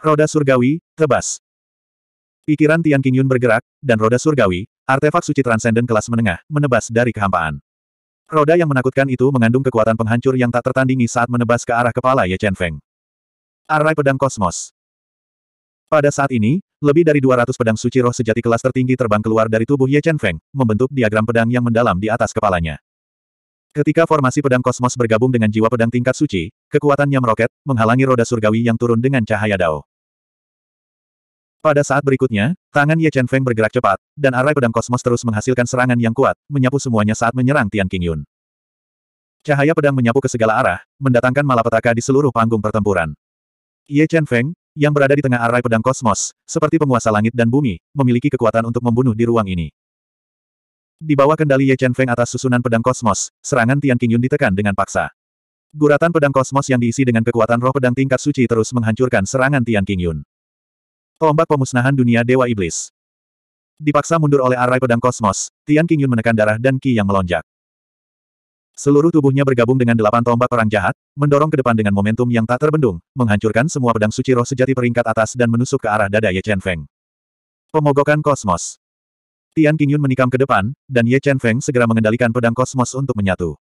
Roda surgawi, tebas. Pikiran Tian Qingyun bergerak, dan roda surgawi, artefak suci transenden kelas menengah, menebas dari kehampaan. Roda yang menakutkan itu mengandung kekuatan penghancur yang tak tertandingi saat menebas ke arah kepala Ye Chen Feng. Arai Pedang Kosmos Pada saat ini, lebih dari 200 pedang suci roh sejati kelas tertinggi terbang keluar dari tubuh Ye Chen Feng, membentuk diagram pedang yang mendalam di atas kepalanya. Ketika formasi pedang kosmos bergabung dengan jiwa pedang tingkat suci, kekuatannya meroket, menghalangi roda surgawi yang turun dengan cahaya Dao. Pada saat berikutnya, tangan Ye Chen Feng bergerak cepat, dan arai pedang kosmos terus menghasilkan serangan yang kuat, menyapu semuanya saat menyerang Tian King Yun. Cahaya pedang menyapu ke segala arah, mendatangkan malapetaka di seluruh panggung pertempuran. Ye Chen Feng, yang berada di tengah arai pedang kosmos, seperti penguasa langit dan bumi, memiliki kekuatan untuk membunuh di ruang ini. Di bawah kendali Ye Chen Feng atas susunan pedang kosmos, serangan Tian King Yun ditekan dengan paksa. Guratan pedang kosmos yang diisi dengan kekuatan roh pedang tingkat suci terus menghancurkan serangan Tian King Yun. Tombak pemusnahan dunia Dewa Iblis. Dipaksa mundur oleh arai pedang kosmos, Tian King Yun menekan darah dan Ki yang melonjak. Seluruh tubuhnya bergabung dengan delapan tombak perang jahat, mendorong ke depan dengan momentum yang tak terbendung, menghancurkan semua pedang suci roh sejati peringkat atas dan menusuk ke arah dada Ye Chen Feng. Pemogokan kosmos. Tian King Yun menikam ke depan, dan Ye Chen Feng segera mengendalikan pedang kosmos untuk menyatu.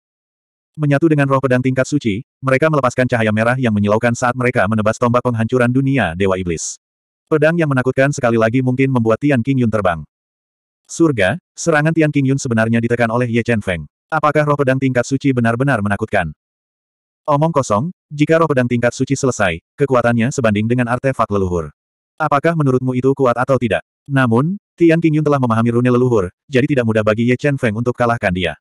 Menyatu dengan roh pedang tingkat suci, mereka melepaskan cahaya merah yang menyilaukan saat mereka menebas tombak penghancuran dunia Dewa Iblis. Pedang yang menakutkan sekali lagi mungkin membuat Tian Yun terbang. Surga, serangan Tian Yun sebenarnya ditekan oleh Ye Chen Feng. Apakah roh pedang tingkat suci benar-benar menakutkan? Omong kosong, jika roh pedang tingkat suci selesai, kekuatannya sebanding dengan artefak leluhur. Apakah menurutmu itu kuat atau tidak? Namun, Tian Yun telah memahami rune leluhur, jadi tidak mudah bagi Ye Chen Feng untuk kalahkan dia.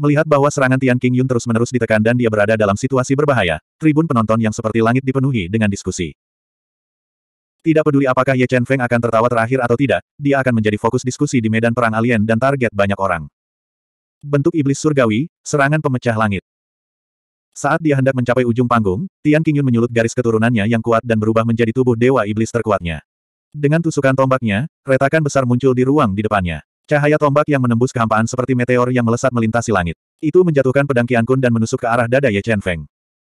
Melihat bahwa serangan Tian Yun terus-menerus ditekan dan dia berada dalam situasi berbahaya, tribun penonton yang seperti langit dipenuhi dengan diskusi. Tidak peduli apakah Ye Chen Feng akan tertawa terakhir atau tidak, dia akan menjadi fokus diskusi di medan perang alien dan target banyak orang. Bentuk iblis surgawi, serangan pemecah langit. Saat dia hendak mencapai ujung panggung, Tian Qingyun menyulut garis keturunannya yang kuat dan berubah menjadi tubuh dewa iblis terkuatnya. Dengan tusukan tombaknya, retakan besar muncul di ruang di depannya. Cahaya tombak yang menembus kehampaan seperti meteor yang melesat melintasi langit. Itu menjatuhkan pedang Qiankun dan menusuk ke arah dada Ye Chen Feng.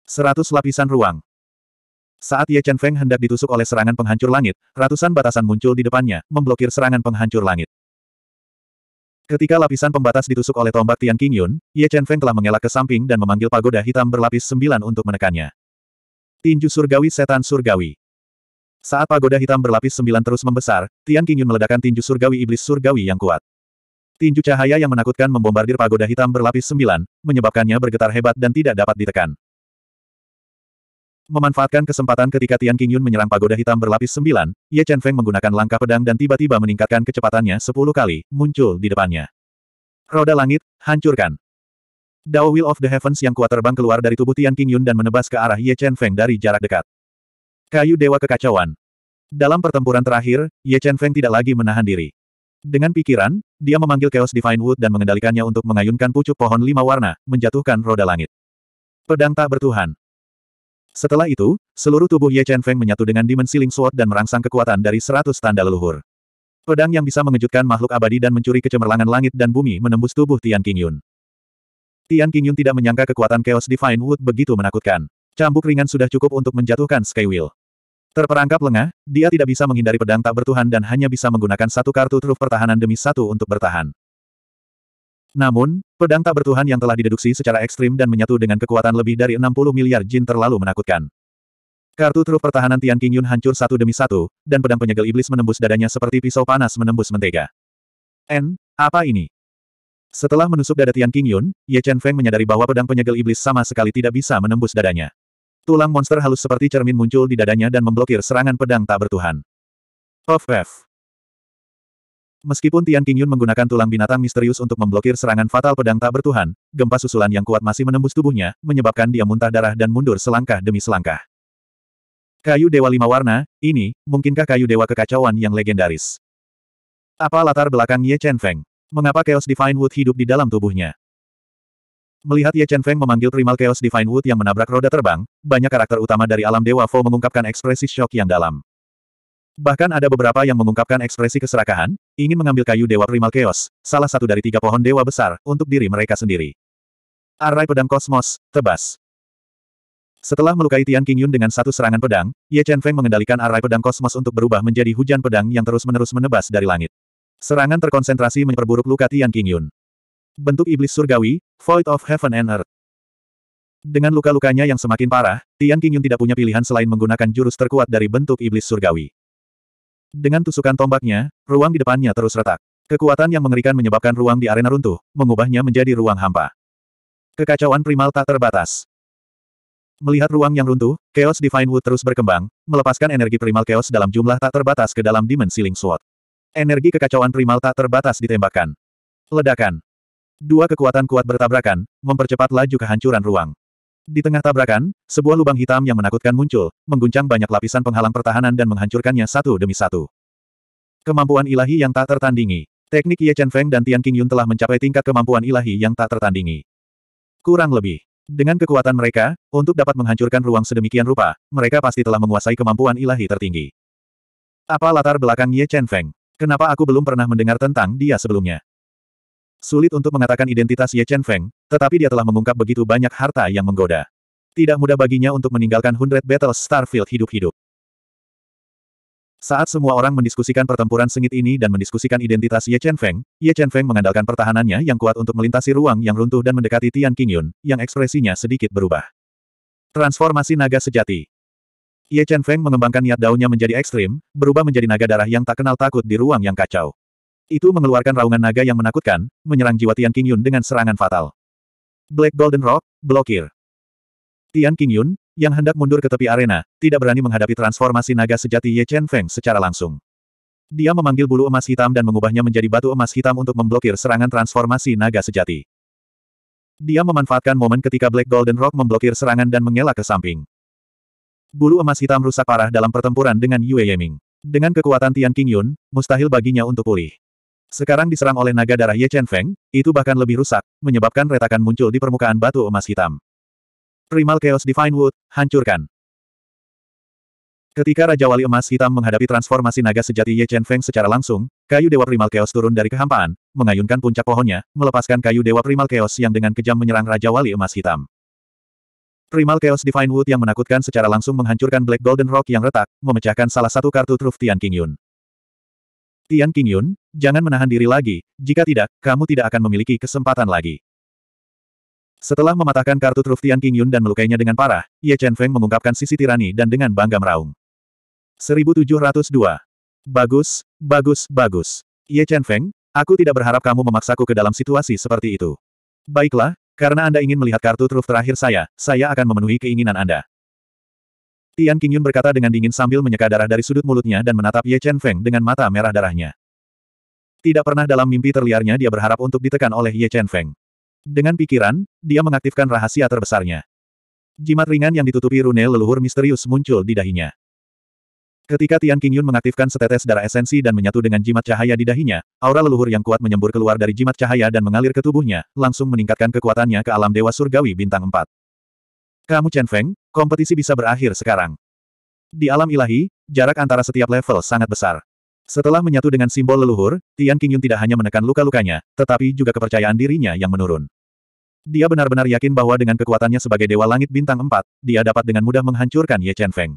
Seratus lapisan ruang. Saat Ye Chen Feng hendak ditusuk oleh serangan penghancur langit, ratusan batasan muncul di depannya, memblokir serangan penghancur langit. Ketika lapisan pembatas ditusuk oleh tombak Tian King Yun, Ye Chen Feng telah mengelak ke samping dan memanggil pagoda hitam berlapis sembilan untuk menekannya. Tinju surgawi setan surgawi. Saat pagoda hitam berlapis sembilan terus membesar, Tian King Yun meledakkan tinju surgawi iblis surgawi yang kuat. Tinju cahaya yang menakutkan membombardir pagoda hitam berlapis sembilan, menyebabkannya bergetar hebat dan tidak dapat ditekan. Memanfaatkan kesempatan ketika Tian Qingyun menyerang pagoda hitam berlapis sembilan, Ye Chen Feng menggunakan langkah pedang dan tiba-tiba meningkatkan kecepatannya sepuluh kali, muncul di depannya. Roda langit, hancurkan. Dao Wheel of the Heavens yang kuat terbang keluar dari tubuh Tian Qingyun dan menebas ke arah Ye Chen Feng dari jarak dekat. Kayu Dewa Kekacauan. Dalam pertempuran terakhir, Ye Chen Feng tidak lagi menahan diri. Dengan pikiran, dia memanggil Chaos Divine Wood dan mengendalikannya untuk mengayunkan pucuk pohon lima warna, menjatuhkan roda langit. Pedang tak bertuhan. Setelah itu, seluruh tubuh Ye Chen Feng menyatu dengan dimensi Ling Sword dan merangsang kekuatan dari seratus tanda leluhur. Pedang yang bisa mengejutkan makhluk abadi dan mencuri kecemerlangan langit dan bumi menembus tubuh Tian Qingyun. Tian Qingyun tidak menyangka kekuatan Chaos Divine Wood begitu menakutkan. Cambuk ringan sudah cukup untuk menjatuhkan Skywheel. Terperangkap lengah, dia tidak bisa menghindari pedang tak bertuhan dan hanya bisa menggunakan satu kartu truf pertahanan demi satu untuk bertahan. Namun, pedang tak bertuhan yang telah dideduksi secara ekstrim dan menyatu dengan kekuatan lebih dari 60 miliar jin terlalu menakutkan. Kartu truf pertahanan Tian Qingyun hancur satu demi satu, dan pedang penyegel iblis menembus dadanya seperti pisau panas menembus mentega. N, apa ini? Setelah menusuk dada Tian Qingyun, Ye Chen Feng menyadari bahwa pedang penyegel iblis sama sekali tidak bisa menembus dadanya. Tulang monster halus seperti cermin muncul di dadanya dan memblokir serangan pedang tak bertuhan. Puff F. Meskipun Tian Qingyun menggunakan tulang binatang misterius untuk memblokir serangan fatal pedang tak bertuhan, gempa susulan yang kuat masih menembus tubuhnya, menyebabkan dia muntah darah dan mundur selangkah demi selangkah. Kayu Dewa Lima Warna, ini, mungkinkah kayu Dewa Kekacauan yang legendaris? Apa latar belakang Ye Chen Feng? Mengapa Chaos Divine Wood hidup di dalam tubuhnya? Melihat Ye Chen Feng memanggil primal Chaos Divine Wood yang menabrak roda terbang, banyak karakter utama dari alam Dewa Fo mengungkapkan ekspresi shock yang dalam. Bahkan ada beberapa yang mengungkapkan ekspresi keserakahan, ingin mengambil kayu Dewa Primal Chaos, salah satu dari tiga pohon Dewa Besar, untuk diri mereka sendiri. Arai Pedang Kosmos, tebas. Setelah melukai Tian Qingyun dengan satu serangan pedang, Ye Chen Feng mengendalikan arai pedang kosmos untuk berubah menjadi hujan pedang yang terus-menerus menebas dari langit. Serangan terkonsentrasi memperburuk luka Tian Qingyun. Bentuk iblis surgawi, Void of Heaven and Earth. Dengan luka-lukanya yang semakin parah, Tian Qingyun tidak punya pilihan selain menggunakan jurus terkuat dari bentuk iblis surgawi. Dengan tusukan tombaknya, ruang di depannya terus retak. Kekuatan yang mengerikan menyebabkan ruang di arena runtuh, mengubahnya menjadi ruang hampa. Kekacauan primal tak terbatas. Melihat ruang yang runtuh, Chaos Divine Wood terus berkembang, melepaskan energi primal chaos dalam jumlah tak terbatas ke dalam Dimensi Link Sword. Energi kekacauan primal tak terbatas ditembakkan. Ledakan. Dua kekuatan kuat bertabrakan, mempercepat laju kehancuran ruang. Di tengah tabrakan, sebuah lubang hitam yang menakutkan muncul, mengguncang banyak lapisan penghalang pertahanan dan menghancurkannya satu demi satu. Kemampuan ilahi yang tak tertandingi. Teknik Ye Chen Feng dan Tian Qing Yun telah mencapai tingkat kemampuan ilahi yang tak tertandingi. Kurang lebih. Dengan kekuatan mereka, untuk dapat menghancurkan ruang sedemikian rupa, mereka pasti telah menguasai kemampuan ilahi tertinggi. Apa latar belakang Ye Chen Feng? Kenapa aku belum pernah mendengar tentang dia sebelumnya? Sulit untuk mengatakan identitas Ye Chen Feng, tetapi dia telah mengungkap begitu banyak harta yang menggoda. Tidak mudah baginya untuk meninggalkan Hundred Battles Starfield hidup-hidup. Saat semua orang mendiskusikan pertempuran sengit ini dan mendiskusikan identitas Ye Chen Feng, Ye Chen Feng mengandalkan pertahanannya yang kuat untuk melintasi ruang yang runtuh dan mendekati Tian Qingyun, yang ekspresinya sedikit berubah. Transformasi naga sejati. Ye Chen Feng mengembangkan niat daunnya menjadi ekstrim, berubah menjadi naga darah yang tak kenal takut di ruang yang kacau. Itu mengeluarkan raungan naga yang menakutkan, menyerang jiwa Tian Qingyun dengan serangan fatal. Black Golden Rock, blokir. Tian Qingyun, yang hendak mundur ke tepi arena, tidak berani menghadapi transformasi naga sejati Ye Chen Feng secara langsung. Dia memanggil bulu emas hitam dan mengubahnya menjadi batu emas hitam untuk memblokir serangan transformasi naga sejati. Dia memanfaatkan momen ketika Black Golden Rock memblokir serangan dan mengelak ke samping. Bulu emas hitam rusak parah dalam pertempuran dengan Yue Yeming. Dengan kekuatan Tian Qingyun, mustahil baginya untuk pulih. Sekarang diserang oleh naga darah Ye Chen Feng, itu bahkan lebih rusak, menyebabkan retakan muncul di permukaan batu emas hitam. Primal Chaos Divine Wood, hancurkan. Ketika Raja Wali Emas Hitam menghadapi transformasi naga sejati Ye Chen Feng secara langsung, kayu Dewa Primal Chaos turun dari kehampaan, mengayunkan puncak pohonnya, melepaskan kayu Dewa Primal Chaos yang dengan kejam menyerang Raja Wali Emas Hitam. Primal Chaos Divine Wood yang menakutkan secara langsung menghancurkan Black Golden Rock yang retak, memecahkan salah satu kartu Truf Tian King Yun. Tian Qingyun, jangan menahan diri lagi, jika tidak, kamu tidak akan memiliki kesempatan lagi. Setelah mematahkan kartu truf Tian Qingyun dan melukainya dengan parah, Ye Chen Feng mengungkapkan sisi tirani dan dengan bangga meraung. 1702. Bagus, bagus, bagus. Ye Chen Feng, aku tidak berharap kamu memaksaku ke dalam situasi seperti itu. Baiklah, karena Anda ingin melihat kartu truf terakhir saya, saya akan memenuhi keinginan Anda. Tian Qingyun berkata dengan dingin sambil menyeka darah dari sudut mulutnya dan menatap Ye Chen Feng dengan mata merah darahnya. Tidak pernah dalam mimpi terliarnya dia berharap untuk ditekan oleh Ye Chen Feng. Dengan pikiran, dia mengaktifkan rahasia terbesarnya. Jimat ringan yang ditutupi rune leluhur misterius muncul di dahinya. Ketika Tian Qingyun mengaktifkan setetes darah esensi dan menyatu dengan jimat cahaya di dahinya, aura leluhur yang kuat menyembur keluar dari jimat cahaya dan mengalir ke tubuhnya, langsung meningkatkan kekuatannya ke alam dewa surgawi bintang 4. Kamu Chen Feng, Kompetisi bisa berakhir sekarang. Di alam ilahi, jarak antara setiap level sangat besar. Setelah menyatu dengan simbol leluhur, Tian Qingyun tidak hanya menekan luka-lukanya, tetapi juga kepercayaan dirinya yang menurun. Dia benar-benar yakin bahwa dengan kekuatannya sebagai Dewa Langit Bintang 4, dia dapat dengan mudah menghancurkan Ye Chen Feng.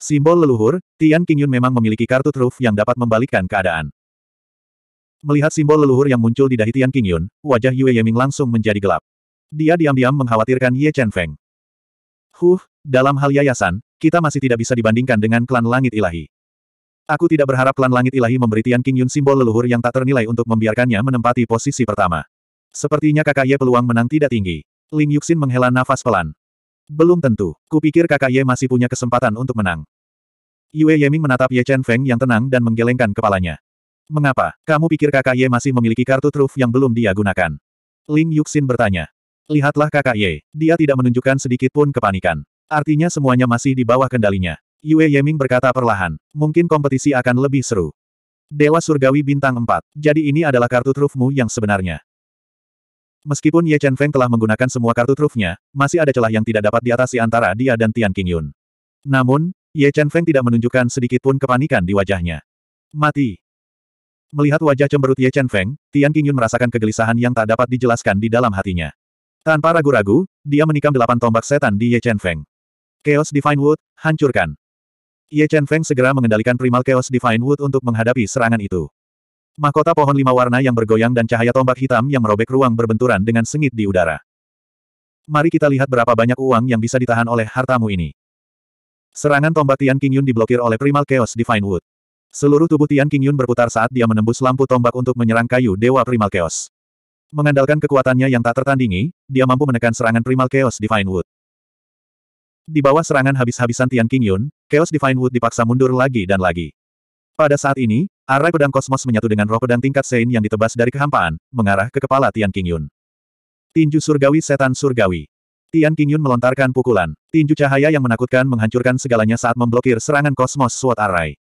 Simbol leluhur, Tian Qingyun memang memiliki kartu truf yang dapat membalikkan keadaan. Melihat simbol leluhur yang muncul di dahi Tian Qingyun, wajah Yue Yeming langsung menjadi gelap. Dia diam-diam mengkhawatirkan Ye Chen Feng. Huh, dalam hal yayasan, kita masih tidak bisa dibandingkan dengan klan langit ilahi. Aku tidak berharap klan langit ilahi memberi Tian King Yun simbol leluhur yang tak ternilai untuk membiarkannya menempati posisi pertama. Sepertinya kakak Ye peluang menang tidak tinggi. Ling Yuxin menghela nafas pelan. Belum tentu, kupikir kakak Ye masih punya kesempatan untuk menang. Yue Yeming menatap Ye Chen Feng yang tenang dan menggelengkan kepalanya. Mengapa, kamu pikir kakak Ye masih memiliki kartu truf yang belum dia gunakan? Ling Yuxin bertanya. Lihatlah kakak Ye. Dia tidak menunjukkan sedikit pun kepanikan. Artinya semuanya masih di bawah kendalinya. Yue Yeming berkata perlahan. Mungkin kompetisi akan lebih seru. Dewa Surgawi Bintang 4. Jadi ini adalah kartu trufmu yang sebenarnya. Meskipun Ye Chen Feng telah menggunakan semua kartu trufnya, masih ada celah yang tidak dapat diatasi antara dia dan Tian Qingyun. Namun, Ye Chen Feng tidak menunjukkan sedikit pun kepanikan di wajahnya. Mati. Melihat wajah cemberut Ye Chen Feng, Tian Qingyun merasakan kegelisahan yang tak dapat dijelaskan di dalam hatinya. Tanpa ragu-ragu, dia menikam delapan tombak setan di Ye Chen Feng. Chaos Divine Wood, hancurkan. Ye Chen Feng segera mengendalikan primal Chaos Divine Wood untuk menghadapi serangan itu. Mahkota pohon lima warna yang bergoyang dan cahaya tombak hitam yang merobek ruang berbenturan dengan sengit di udara. Mari kita lihat berapa banyak uang yang bisa ditahan oleh hartamu ini. Serangan tombak Tian King Yun diblokir oleh primal Chaos Divine Wood. Seluruh tubuh Tian King Yun berputar saat dia menembus lampu tombak untuk menyerang kayu Dewa Primal Chaos. Mengandalkan kekuatannya yang tak tertandingi, dia mampu menekan serangan primal Chaos Divine Wood. Di bawah serangan habis-habisan Tian King Yun, Chaos Divine Wood dipaksa mundur lagi dan lagi. Pada saat ini, arai pedang kosmos menyatu dengan roh pedang tingkat Sein yang ditebas dari kehampaan, mengarah ke kepala Tian King Yun. Tinju surgawi setan surgawi. Tian King Yun melontarkan pukulan. Tinju cahaya yang menakutkan menghancurkan segalanya saat memblokir serangan kosmos suat arai.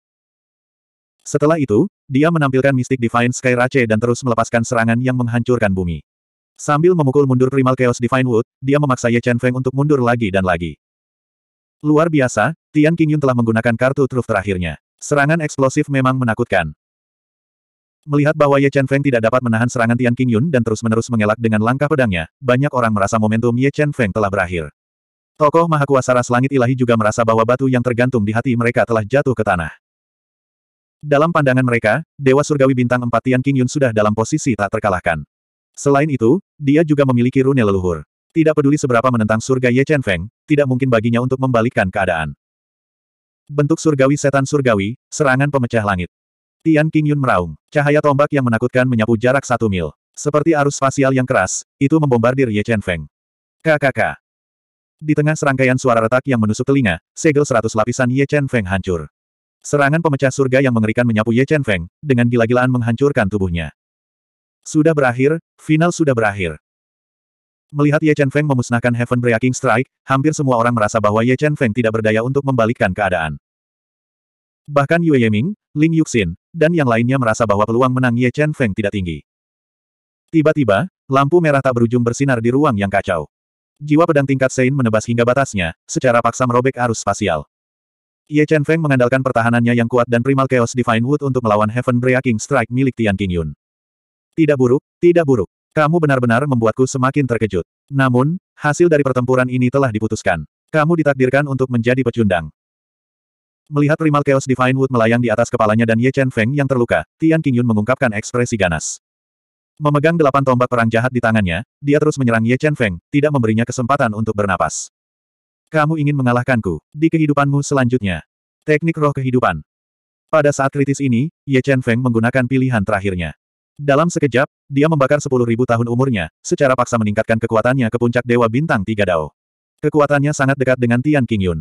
Setelah itu, dia menampilkan Mystic Divine Sky Rache dan terus melepaskan serangan yang menghancurkan bumi. Sambil memukul mundur Primal Chaos Divine Wood, dia memaksa Ye Chen Feng untuk mundur lagi dan lagi. Luar biasa, Tian Qingyun telah menggunakan kartu truf terakhirnya. Serangan eksplosif memang menakutkan. Melihat bahwa Ye Chen Feng tidak dapat menahan serangan Tian Qingyun dan terus-menerus mengelak dengan langkah pedangnya, banyak orang merasa momentum Ye Chen Feng telah berakhir. Tokoh Maha Kuasa Ras Langit Ilahi juga merasa bahwa batu yang tergantung di hati mereka telah jatuh ke tanah. Dalam pandangan mereka, Dewa Surgawi Bintang Empat Tian King Yun sudah dalam posisi tak terkalahkan. Selain itu, dia juga memiliki rune leluhur. Tidak peduli seberapa menentang surga Ye Chen Feng, tidak mungkin baginya untuk membalikkan keadaan. Bentuk surgawi setan surgawi, serangan pemecah langit. Tian King Yun meraung. Cahaya tombak yang menakutkan menyapu jarak satu mil. Seperti arus spasial yang keras, itu membombardir Ye Chen Feng. KKK. Di tengah serangkaian suara retak yang menusuk telinga, segel seratus lapisan Ye Chen Feng hancur. Serangan pemecah surga yang mengerikan menyapu Ye Chen Feng, dengan gila-gilaan menghancurkan tubuhnya. Sudah berakhir, final sudah berakhir. Melihat Ye Chen Feng memusnahkan Heaven Breaking Strike, hampir semua orang merasa bahwa Ye Chen Feng tidak berdaya untuk membalikkan keadaan. Bahkan Yue Yeming, Ling Yuxin, dan yang lainnya merasa bahwa peluang menang Ye Chen Feng tidak tinggi. Tiba-tiba, lampu merah tak berujung bersinar di ruang yang kacau. Jiwa pedang tingkat Sein menebas hingga batasnya, secara paksa merobek arus spasial. Ye Chen Feng mengandalkan pertahanannya yang kuat dan Primal Chaos Divine Wood untuk melawan Heaven Breaking Strike milik Tian Qingyun. Tidak buruk, tidak buruk. Kamu benar-benar membuatku semakin terkejut. Namun, hasil dari pertempuran ini telah diputuskan. Kamu ditakdirkan untuk menjadi pecundang. Melihat Primal Chaos Divine Wood melayang di atas kepalanya dan Ye Chen Feng yang terluka, Tian Qingyun mengungkapkan ekspresi ganas. Memegang delapan tombak perang jahat di tangannya, dia terus menyerang Ye Chen Feng, tidak memberinya kesempatan untuk bernapas. Kamu ingin mengalahkanku di kehidupanmu selanjutnya. Teknik roh kehidupan. Pada saat kritis ini, Ye Chen Feng menggunakan pilihan terakhirnya. Dalam sekejap, dia membakar 10.000 tahun umurnya, secara paksa meningkatkan kekuatannya ke puncak Dewa Bintang Tiga Dao. Kekuatannya sangat dekat dengan Tian King Yun.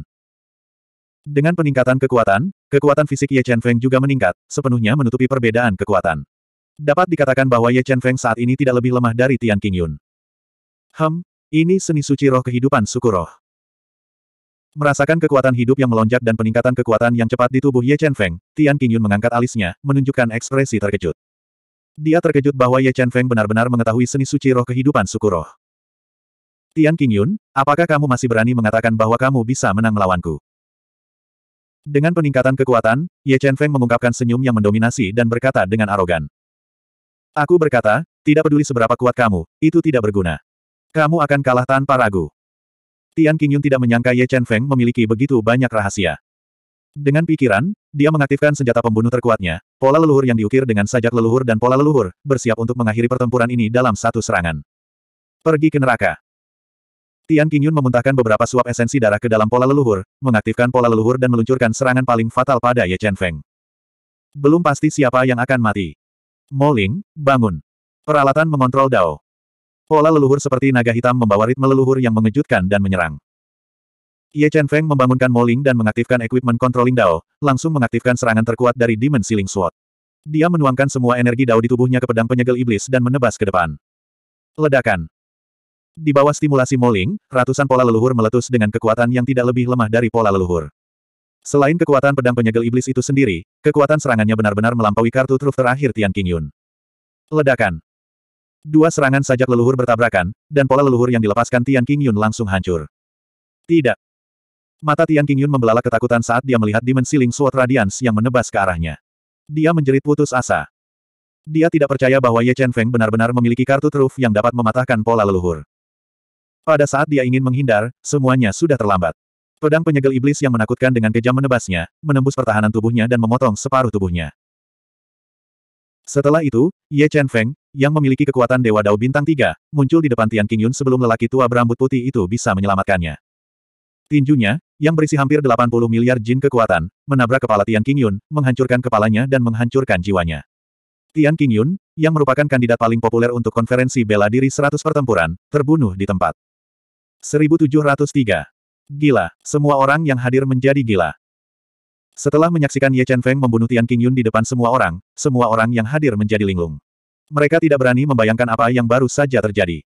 Dengan peningkatan kekuatan, kekuatan fisik Ye Chen Feng juga meningkat, sepenuhnya menutupi perbedaan kekuatan. Dapat dikatakan bahwa Ye Chen Feng saat ini tidak lebih lemah dari Tian King Yun. Hem, ini seni suci roh kehidupan suku roh. Merasakan kekuatan hidup yang melonjak dan peningkatan kekuatan yang cepat di tubuh Ye Chen Feng, Tian Qingyun mengangkat alisnya, menunjukkan ekspresi terkejut. Dia terkejut bahwa Ye Chen Feng benar-benar mengetahui seni suci roh kehidupan suku roh. Tian Qingyun, apakah kamu masih berani mengatakan bahwa kamu bisa menang melawanku? Dengan peningkatan kekuatan, Ye Chen Feng mengungkapkan senyum yang mendominasi dan berkata dengan arogan. Aku berkata, tidak peduli seberapa kuat kamu, itu tidak berguna. Kamu akan kalah tanpa ragu. Tian Qingyun tidak menyangka Ye Chen Feng memiliki begitu banyak rahasia. Dengan pikiran, dia mengaktifkan senjata pembunuh terkuatnya, pola leluhur yang diukir dengan sajak leluhur dan pola leluhur, bersiap untuk mengakhiri pertempuran ini dalam satu serangan. Pergi ke neraka. Tian Qingyun memuntahkan beberapa suap esensi darah ke dalam pola leluhur, mengaktifkan pola leluhur dan meluncurkan serangan paling fatal pada Ye Chen Feng. Belum pasti siapa yang akan mati. Moling, bangun. Peralatan mengontrol Dao. Pola leluhur seperti naga hitam membawa ritme leluhur yang mengejutkan dan menyerang. Ye Chen Feng membangunkan Moling dan mengaktifkan equipment controlling Dao, langsung mengaktifkan serangan terkuat dari Demon Sealing Sword. Dia menuangkan semua energi Dao di tubuhnya ke pedang penyegel iblis dan menebas ke depan. Ledakan. Di bawah stimulasi Moling, ratusan pola leluhur meletus dengan kekuatan yang tidak lebih lemah dari pola leluhur. Selain kekuatan pedang penyegel iblis itu sendiri, kekuatan serangannya benar-benar melampaui kartu truf terakhir Tian Qingyun. Ledakan. Dua serangan sajak leluhur bertabrakan, dan pola leluhur yang dilepaskan Tian Yun langsung hancur. Tidak. Mata Tian Yun membelalak ketakutan saat dia melihat dimensi Ling Suot radians yang menebas ke arahnya. Dia menjerit putus asa. Dia tidak percaya bahwa Ye Chen Feng benar-benar memiliki kartu truf yang dapat mematahkan pola leluhur. Pada saat dia ingin menghindar, semuanya sudah terlambat. Pedang penyegel iblis yang menakutkan dengan kejam menebasnya, menembus pertahanan tubuhnya dan memotong separuh tubuhnya. Setelah itu, Ye Chen Feng, yang memiliki kekuatan Dewa Dao Bintang 3, muncul di depan Tian Qingyun sebelum lelaki tua berambut putih itu bisa menyelamatkannya. Tinjunya, yang berisi hampir 80 miliar jin kekuatan, menabrak kepala Tian Qingyun, menghancurkan kepalanya dan menghancurkan jiwanya. Tian Qingyun, yang merupakan kandidat paling populer untuk konferensi bela diri 100 pertempuran, terbunuh di tempat. 1703. Gila, semua orang yang hadir menjadi gila. Setelah menyaksikan Ye Chen Feng membunuh Tian Qingyun di depan semua orang, semua orang yang hadir menjadi linglung. Mereka tidak berani membayangkan apa yang baru saja terjadi.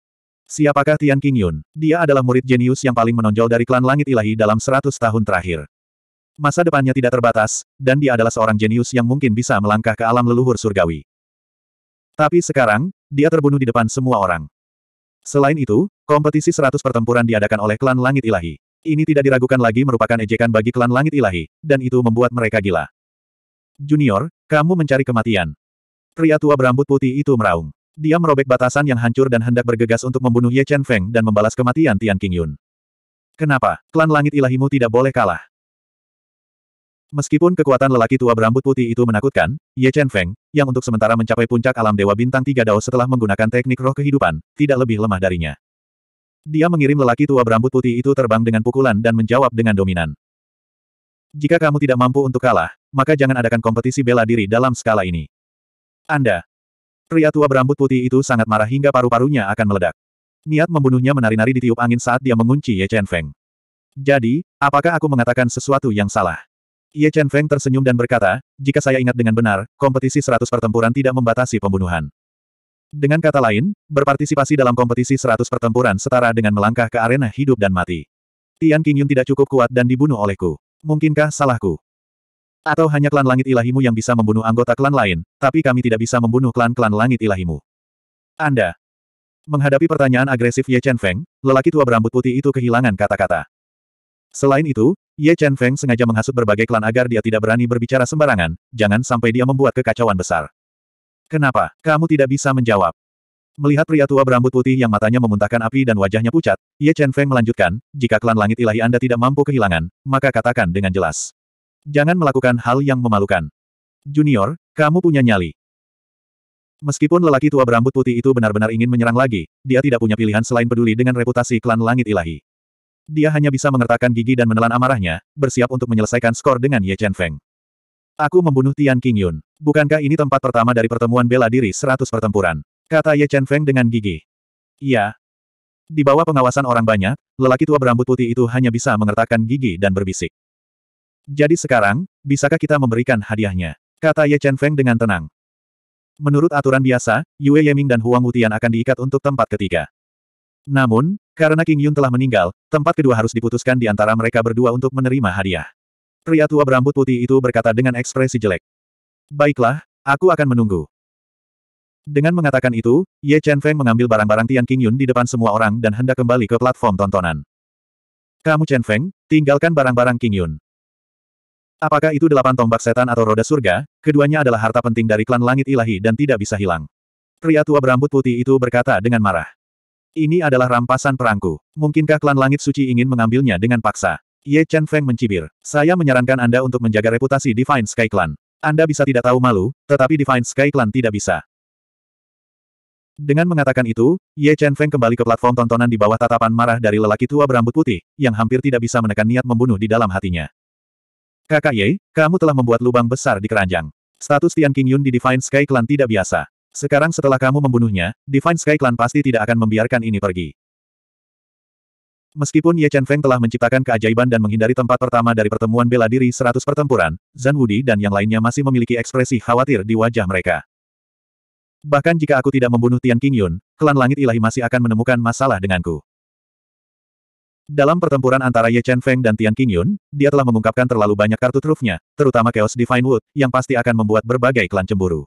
Siapakah Tian Qingyun? Dia adalah murid jenius yang paling menonjol dari klan langit ilahi dalam seratus tahun terakhir. Masa depannya tidak terbatas, dan dia adalah seorang jenius yang mungkin bisa melangkah ke alam leluhur surgawi. Tapi sekarang, dia terbunuh di depan semua orang. Selain itu, kompetisi seratus pertempuran diadakan oleh klan langit ilahi. Ini tidak diragukan lagi merupakan ejekan bagi klan langit ilahi, dan itu membuat mereka gila. Junior, kamu mencari kematian. Pria tua berambut putih itu meraung. Dia merobek batasan yang hancur dan hendak bergegas untuk membunuh Ye Chen Feng dan membalas kematian Tian King Yun. Kenapa? Klan langit ilahimu tidak boleh kalah. Meskipun kekuatan lelaki tua berambut putih itu menakutkan, Ye Chen Feng, yang untuk sementara mencapai puncak alam Dewa Bintang Tiga Dao setelah menggunakan teknik roh kehidupan, tidak lebih lemah darinya. Dia mengirim lelaki tua berambut putih itu terbang dengan pukulan dan menjawab dengan dominan. Jika kamu tidak mampu untuk kalah, maka jangan adakan kompetisi bela diri dalam skala ini. Anda. Pria tua berambut putih itu sangat marah hingga paru-parunya akan meledak. Niat membunuhnya menari-nari di tiup angin saat dia mengunci Ye Chen Feng. Jadi, apakah aku mengatakan sesuatu yang salah? Ye Chen Feng tersenyum dan berkata, jika saya ingat dengan benar, kompetisi seratus pertempuran tidak membatasi pembunuhan. Dengan kata lain, berpartisipasi dalam kompetisi seratus pertempuran setara dengan melangkah ke arena hidup dan mati. Tian Qingyun tidak cukup kuat dan dibunuh olehku. Mungkinkah salahku? Atau hanya klan langit ilahimu yang bisa membunuh anggota klan lain, tapi kami tidak bisa membunuh klan-klan langit ilahimu. Anda. Menghadapi pertanyaan agresif Ye Chen Feng, lelaki tua berambut putih itu kehilangan kata-kata. Selain itu, Ye Chen Feng sengaja menghasut berbagai klan agar dia tidak berani berbicara sembarangan, jangan sampai dia membuat kekacauan besar. Kenapa? Kamu tidak bisa menjawab. Melihat pria tua berambut putih yang matanya memuntahkan api dan wajahnya pucat, Ye Chen Feng melanjutkan, jika klan langit ilahi Anda tidak mampu kehilangan, maka katakan dengan jelas. Jangan melakukan hal yang memalukan. Junior, kamu punya nyali. Meskipun lelaki tua berambut putih itu benar-benar ingin menyerang lagi, dia tidak punya pilihan selain peduli dengan reputasi klan langit ilahi. Dia hanya bisa mengertakkan gigi dan menelan amarahnya, bersiap untuk menyelesaikan skor dengan Ye Chen Feng. Aku membunuh Tian King Yun. Bukankah ini tempat pertama dari pertemuan bela diri 100 pertempuran? Kata Ye Chen Feng dengan gigi. Iya. Di bawah pengawasan orang banyak, lelaki tua berambut putih itu hanya bisa mengertakkan gigi dan berbisik. Jadi sekarang, bisakah kita memberikan hadiahnya? Kata Ye Chen Feng dengan tenang. Menurut aturan biasa, Yue Yeming dan Huang Wutian akan diikat untuk tempat ketiga. Namun, karena King Yun telah meninggal, tempat kedua harus diputuskan di antara mereka berdua untuk menerima hadiah. Pria tua berambut putih itu berkata dengan ekspresi jelek. Baiklah, aku akan menunggu. Dengan mengatakan itu, Ye Chen Feng mengambil barang-barang Tian King Yun di depan semua orang dan hendak kembali ke platform tontonan. Kamu Chen Feng, tinggalkan barang-barang King Yun. Apakah itu delapan tombak setan atau roda surga, keduanya adalah harta penting dari klan langit ilahi dan tidak bisa hilang. Pria tua berambut putih itu berkata dengan marah. Ini adalah rampasan perangku. Mungkinkah klan langit suci ingin mengambilnya dengan paksa? Ye Chen Feng mencibir. Saya menyarankan Anda untuk menjaga reputasi Divine Sky Clan. Anda bisa tidak tahu malu, tetapi Divine Sky Clan tidak bisa. Dengan mengatakan itu, Ye Chen Feng kembali ke platform tontonan di bawah tatapan marah dari lelaki tua berambut putih, yang hampir tidak bisa menekan niat membunuh di dalam hatinya. Kakak Ye, kamu telah membuat lubang besar di keranjang. Status Tian King Yun di Divine Sky Clan tidak biasa. Sekarang setelah kamu membunuhnya, Divine Sky Clan pasti tidak akan membiarkan ini pergi. Meskipun Ye Chen Feng telah menciptakan keajaiban dan menghindari tempat pertama dari pertemuan bela diri 100 pertempuran, Zan Wudi dan yang lainnya masih memiliki ekspresi khawatir di wajah mereka. Bahkan jika aku tidak membunuh Tian King Yun, klan langit ilahi masih akan menemukan masalah denganku. Dalam pertempuran antara Ye Chen Feng dan Tian Yun, dia telah mengungkapkan terlalu banyak kartu trufnya, terutama Chaos Divine Wood, yang pasti akan membuat berbagai klan cemburu.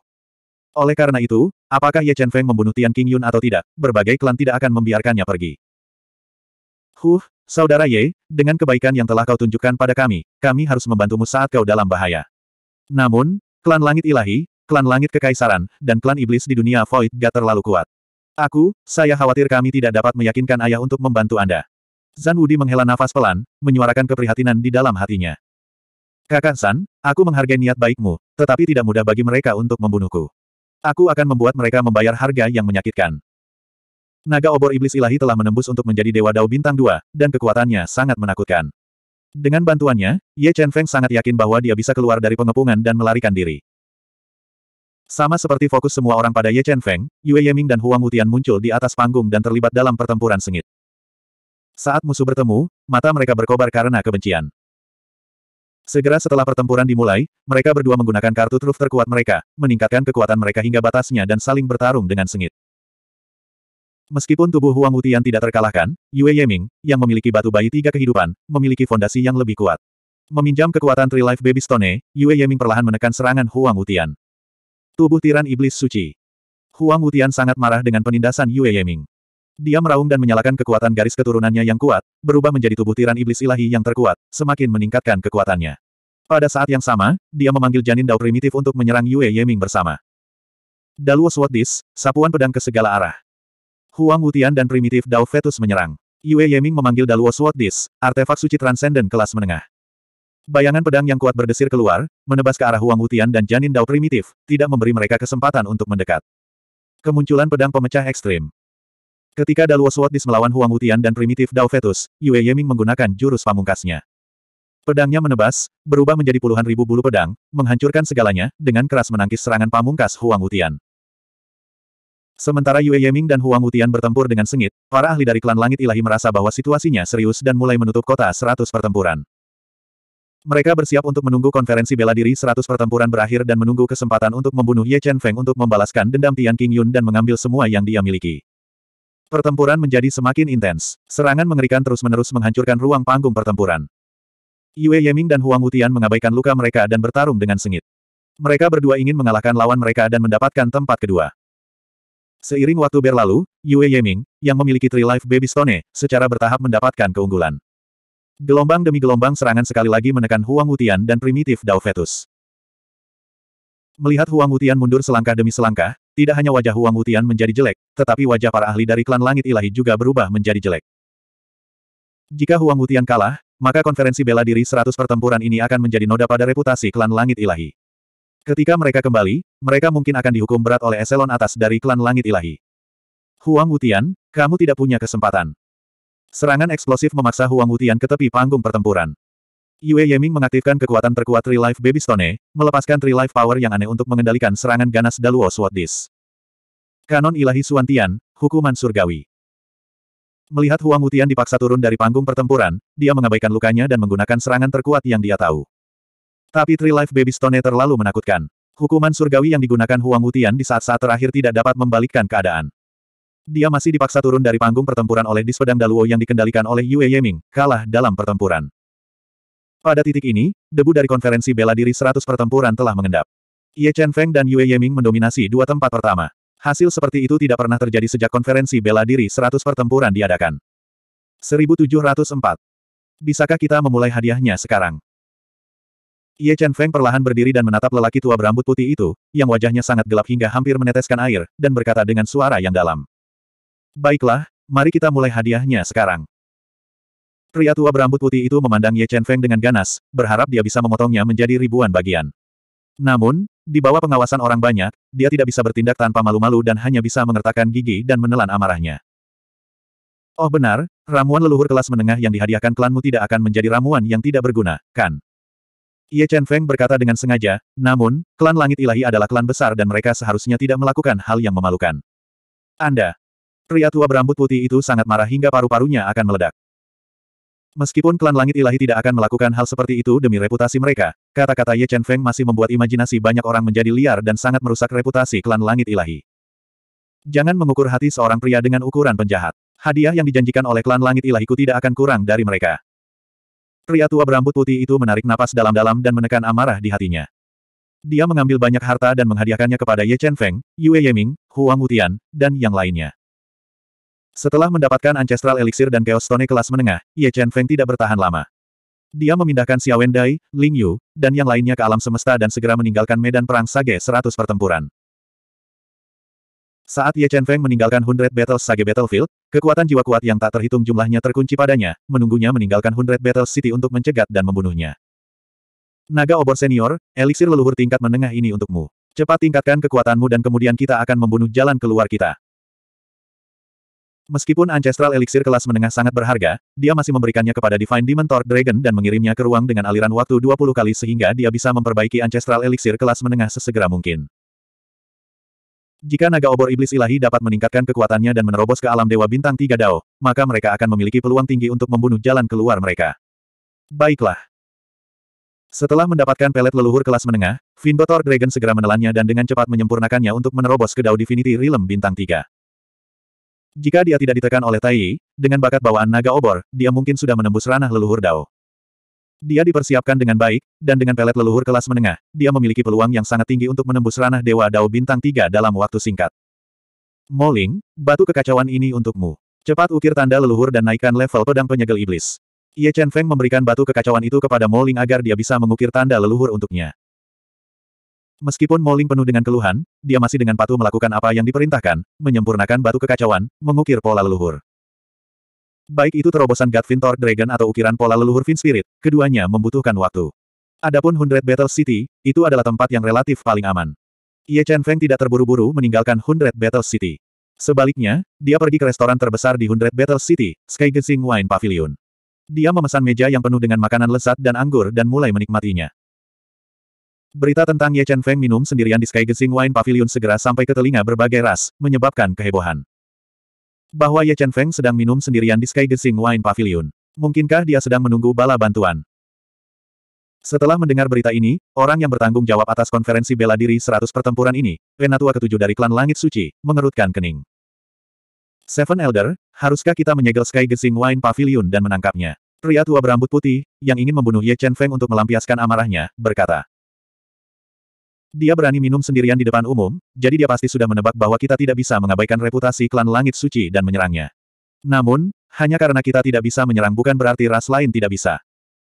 Oleh karena itu, apakah Ye Chen Feng membunuh Tian Yun atau tidak, berbagai klan tidak akan membiarkannya pergi. Huh, Saudara Ye, dengan kebaikan yang telah kau tunjukkan pada kami, kami harus membantumu saat kau dalam bahaya. Namun, klan langit ilahi, klan langit kekaisaran, dan klan iblis di dunia void gak terlalu kuat. Aku, saya khawatir kami tidak dapat meyakinkan ayah untuk membantu Anda. Zan Wudi menghela nafas pelan, menyuarakan keprihatinan di dalam hatinya. Kakak San, aku menghargai niat baikmu, tetapi tidak mudah bagi mereka untuk membunuhku. Aku akan membuat mereka membayar harga yang menyakitkan. Naga obor iblis ilahi telah menembus untuk menjadi Dewa Dao Bintang 2, dan kekuatannya sangat menakutkan. Dengan bantuannya, Ye Chen Feng sangat yakin bahwa dia bisa keluar dari pengepungan dan melarikan diri. Sama seperti fokus semua orang pada Ye Chen Feng, Yue Yeming dan Huang Wutian muncul di atas panggung dan terlibat dalam pertempuran sengit. Saat musuh bertemu, mata mereka berkobar karena kebencian. Segera setelah pertempuran dimulai, mereka berdua menggunakan kartu truf terkuat mereka, meningkatkan kekuatan mereka hingga batasnya dan saling bertarung dengan sengit. Meskipun tubuh Huang Wutian tidak terkalahkan, Yue Yeming, yang memiliki batu bayi tiga kehidupan, memiliki fondasi yang lebih kuat. Meminjam kekuatan Tree Life Baby Stone, Yue Yeming perlahan menekan serangan Huang Wutian. Tubuh tiran iblis suci. Huang Wutian sangat marah dengan penindasan Yue Yeming. Dia meraung dan menyalakan kekuatan garis keturunannya yang kuat, berubah menjadi tubuh tiran iblis ilahi yang terkuat, semakin meningkatkan kekuatannya. Pada saat yang sama, dia memanggil janin dao primitif untuk menyerang Yue Yeming bersama. Daluo Sword Dis, sapuan pedang ke segala arah. Huang Wutian dan primitif dao fetus menyerang. Yue Yeming memanggil Daluo Sword Dis, artefak suci transenden kelas menengah. Bayangan pedang yang kuat berdesir keluar, menebas ke arah Huang Wutian dan janin Dao primitif, tidak memberi mereka kesempatan untuk mendekat. Kemunculan pedang pemecah ekstrim. Ketika Daluo Sword melawan Huang Wutian dan primitif Dao Fetus, Yue Yeming menggunakan jurus pamungkasnya. Pedangnya menebas, berubah menjadi puluhan ribu bulu pedang, menghancurkan segalanya, dengan keras menangkis serangan pamungkas Huang Wutian. Sementara Yue Yeming dan Huang Wutian bertempur dengan sengit, para ahli dari klan Langit Ilahi merasa bahwa situasinya serius dan mulai menutup kota 100 pertempuran. Mereka bersiap untuk menunggu konferensi bela diri 100 pertempuran berakhir dan menunggu kesempatan untuk membunuh Ye Chen Feng untuk membalaskan dendam Tian King Yun dan mengambil semua yang dia miliki. Pertempuran menjadi semakin intens. Serangan mengerikan terus-menerus menghancurkan ruang panggung pertempuran. Yue Yeming dan Huang Wutian mengabaikan luka mereka dan bertarung dengan sengit. Mereka berdua ingin mengalahkan lawan mereka dan mendapatkan tempat kedua. Seiring waktu berlalu, Yue Yeming, yang memiliki Three Life Baby Stone, e, secara bertahap mendapatkan keunggulan. Gelombang demi gelombang serangan sekali lagi menekan Huang Wutian dan primitif Dao Fetus. Melihat Huang Wutian mundur selangkah demi selangkah, tidak hanya wajah Huang Wutian menjadi jelek, tetapi wajah para ahli dari klan langit ilahi juga berubah menjadi jelek. Jika Huang Wutian kalah, maka konferensi bela diri 100 pertempuran ini akan menjadi noda pada reputasi klan langit ilahi. Ketika mereka kembali, mereka mungkin akan dihukum berat oleh eselon atas dari klan langit ilahi. Huang Wutian, kamu tidak punya kesempatan. Serangan eksplosif memaksa Huang Wutian ke tepi panggung pertempuran. Yue Yeming mengaktifkan kekuatan terkuat Tree Life Baby Stone, melepaskan Tree Life Power yang aneh untuk mengendalikan serangan ganas Daluo Sword Disc. Kanon Ilahi Suantian, Hukuman Surgawi Melihat Huang Wutian dipaksa turun dari panggung pertempuran, dia mengabaikan lukanya dan menggunakan serangan terkuat yang dia tahu. Tapi Tree Life Baby Stone terlalu menakutkan. Hukuman surgawi yang digunakan Huang Wutian di saat-saat terakhir tidak dapat membalikkan keadaan. Dia masih dipaksa turun dari panggung pertempuran oleh dispedang Daluo yang dikendalikan oleh Yue Yeming, kalah dalam pertempuran. Pada titik ini, debu dari konferensi bela diri 100 pertempuran telah mengendap. Ye Chen Feng dan Yue Yeming mendominasi dua tempat pertama. Hasil seperti itu tidak pernah terjadi sejak konferensi bela diri 100 pertempuran diadakan. 1704. Bisakah kita memulai hadiahnya sekarang? Ye Chen Feng perlahan berdiri dan menatap lelaki tua berambut putih itu, yang wajahnya sangat gelap hingga hampir meneteskan air, dan berkata dengan suara yang dalam. Baiklah, mari kita mulai hadiahnya sekarang. Pria tua berambut putih itu memandang Ye Chen Feng dengan ganas, berharap dia bisa memotongnya menjadi ribuan bagian. Namun, di bawah pengawasan orang banyak, dia tidak bisa bertindak tanpa malu-malu dan hanya bisa mengertakkan gigi dan menelan amarahnya. Oh benar, ramuan leluhur kelas menengah yang dihadiahkan klanmu tidak akan menjadi ramuan yang tidak berguna, kan? Ye Chen Feng berkata dengan sengaja, namun, klan langit ilahi adalah klan besar dan mereka seharusnya tidak melakukan hal yang memalukan. Anda. Pria tua berambut putih itu sangat marah hingga paru-parunya akan meledak. Meskipun klan langit ilahi tidak akan melakukan hal seperti itu demi reputasi mereka, kata-kata Ye Chen Feng masih membuat imajinasi banyak orang menjadi liar dan sangat merusak reputasi klan langit ilahi. Jangan mengukur hati seorang pria dengan ukuran penjahat. Hadiah yang dijanjikan oleh klan langit ilahiku tidak akan kurang dari mereka. Pria tua berambut putih itu menarik napas dalam-dalam dan menekan amarah di hatinya. Dia mengambil banyak harta dan menghadiahkannya kepada Ye Chen Feng, Yue Yeming, Huang Wutian, dan yang lainnya. Setelah mendapatkan Ancestral Elixir dan Chaos Stone kelas menengah, Ye Chen Feng tidak bertahan lama. Dia memindahkan Xia Wendai, Ling Yu, dan yang lainnya ke alam semesta dan segera meninggalkan medan perang Sage 100 pertempuran. Saat Ye Chen Feng meninggalkan Hundred Battles Sage Battlefield, kekuatan jiwa kuat yang tak terhitung jumlahnya terkunci padanya, menunggunya meninggalkan Hundred Battles City untuk mencegat dan membunuhnya. Naga obor senior, elixir leluhur tingkat menengah ini untukmu. Cepat tingkatkan kekuatanmu dan kemudian kita akan membunuh jalan keluar kita. Meskipun Ancestral Elixir kelas menengah sangat berharga, dia masih memberikannya kepada Divine Demon Thor Dragon dan mengirimnya ke ruang dengan aliran waktu 20 kali sehingga dia bisa memperbaiki Ancestral Elixir kelas menengah sesegera mungkin. Jika naga obor iblis ilahi dapat meningkatkan kekuatannya dan menerobos ke alam dewa bintang tiga Dao, maka mereka akan memiliki peluang tinggi untuk membunuh jalan keluar mereka. Baiklah. Setelah mendapatkan pelet leluhur kelas menengah, Finbotor Dragon segera menelannya dan dengan cepat menyempurnakannya untuk menerobos ke Dao Divinity Realm bintang tiga. Jika dia tidak ditekan oleh Tai dengan bakat bawaan naga obor, dia mungkin sudah menembus ranah leluhur Dao. Dia dipersiapkan dengan baik, dan dengan pelet leluhur kelas menengah, dia memiliki peluang yang sangat tinggi untuk menembus ranah Dewa Dao Bintang 3 dalam waktu singkat. Moling, batu kekacauan ini untukmu. Cepat ukir tanda leluhur dan naikkan level pedang penyegel iblis. Ye Chen Feng memberikan batu kekacauan itu kepada Moling agar dia bisa mengukir tanda leluhur untuknya. Meskipun Moling penuh dengan keluhan, dia masih dengan patuh melakukan apa yang diperintahkan, menyempurnakan batu kekacauan, mengukir pola leluhur. Baik itu terobosan Godfin Vintor Dragon atau ukiran pola leluhur Vint Spirit, keduanya membutuhkan waktu. Adapun Hundred Battle City, itu adalah tempat yang relatif paling aman. Ye Chen Feng tidak terburu-buru meninggalkan Hundred Battle City. Sebaliknya, dia pergi ke restoran terbesar di Hundred Battle City, Sky Gensing Wine Pavilion. Dia memesan meja yang penuh dengan makanan lezat dan anggur dan mulai menikmatinya. Berita tentang Ye Chen Feng minum sendirian di Sky Gensing Wine Pavilion segera sampai ke telinga berbagai ras, menyebabkan kehebohan. Bahwa Ye Chen Feng sedang minum sendirian di Sky Gensing Wine Pavilion. Mungkinkah dia sedang menunggu bala bantuan? Setelah mendengar berita ini, orang yang bertanggung jawab atas konferensi bela diri 100 pertempuran ini, Penatua ketujuh dari klan Langit Suci, mengerutkan kening. Seven Elder, haruskah kita menyegel Sky Gesing Wine Pavilion dan menangkapnya? Pria tua berambut putih, yang ingin membunuh Ye Chen Feng untuk melampiaskan amarahnya, berkata. Dia berani minum sendirian di depan umum, jadi dia pasti sudah menebak bahwa kita tidak bisa mengabaikan reputasi klan langit suci dan menyerangnya. Namun, hanya karena kita tidak bisa menyerang bukan berarti ras lain tidak bisa.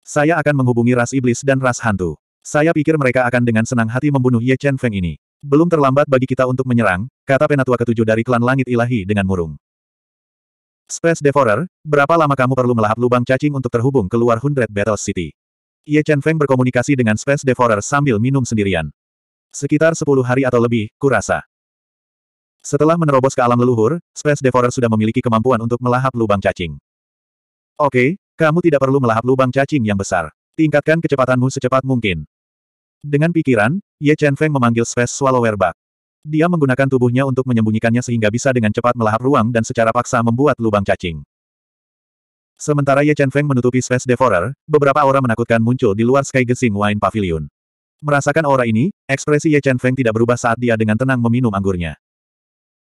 Saya akan menghubungi ras iblis dan ras hantu. Saya pikir mereka akan dengan senang hati membunuh Ye Chen Feng ini. Belum terlambat bagi kita untuk menyerang, kata penatua ketujuh dari klan langit ilahi dengan murung. Space Devourer, berapa lama kamu perlu melahap lubang cacing untuk terhubung keluar Hundred Battle City? Ye Chen Feng berkomunikasi dengan Space Devourer sambil minum sendirian. Sekitar 10 hari atau lebih, kurasa. Setelah menerobos ke alam leluhur, Space Devourer sudah memiliki kemampuan untuk melahap lubang cacing. Oke, kamu tidak perlu melahap lubang cacing yang besar. Tingkatkan kecepatanmu secepat mungkin. Dengan pikiran, Ye Chen Feng memanggil Space Swallower Bug. Dia menggunakan tubuhnya untuk menyembunyikannya sehingga bisa dengan cepat melahap ruang dan secara paksa membuat lubang cacing. Sementara Ye Chen Feng menutupi Space Devourer, beberapa aura menakutkan muncul di luar Sky Gesing Wine Pavilion. Merasakan aura ini, ekspresi Ye Chen Feng tidak berubah saat dia dengan tenang meminum anggurnya.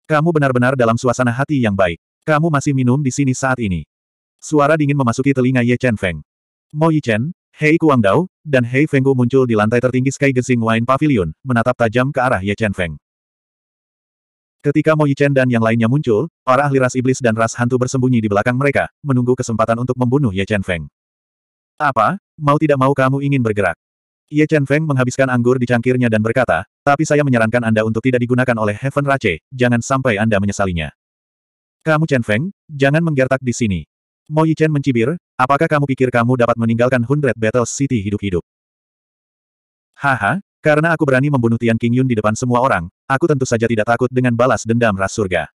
Kamu benar-benar dalam suasana hati yang baik. Kamu masih minum di sini saat ini. Suara dingin memasuki telinga Ye Chen Feng. Mo Yi Chen, Hei Kuang Dao, dan Hei Fenggu muncul di lantai tertinggi Sky Gensing Wine Pavilion, menatap tajam ke arah Ye Chen Feng. Ketika Mo Chen dan yang lainnya muncul, para ahli ras iblis dan ras hantu bersembunyi di belakang mereka, menunggu kesempatan untuk membunuh Ye Chen Feng. Apa? Mau tidak mau kamu ingin bergerak? Ye Chen Feng menghabiskan anggur di cangkirnya dan berkata, tapi saya menyarankan Anda untuk tidak digunakan oleh Heaven Rache, jangan sampai Anda menyesalinya. Kamu Chen Feng, jangan menggertak di sini. Mo Yi Chen mencibir, apakah kamu pikir kamu dapat meninggalkan Hundred Battles City hidup-hidup? Haha, karena aku berani membunuh Tian King Yun di depan semua orang, aku tentu saja tidak takut dengan balas dendam ras surga.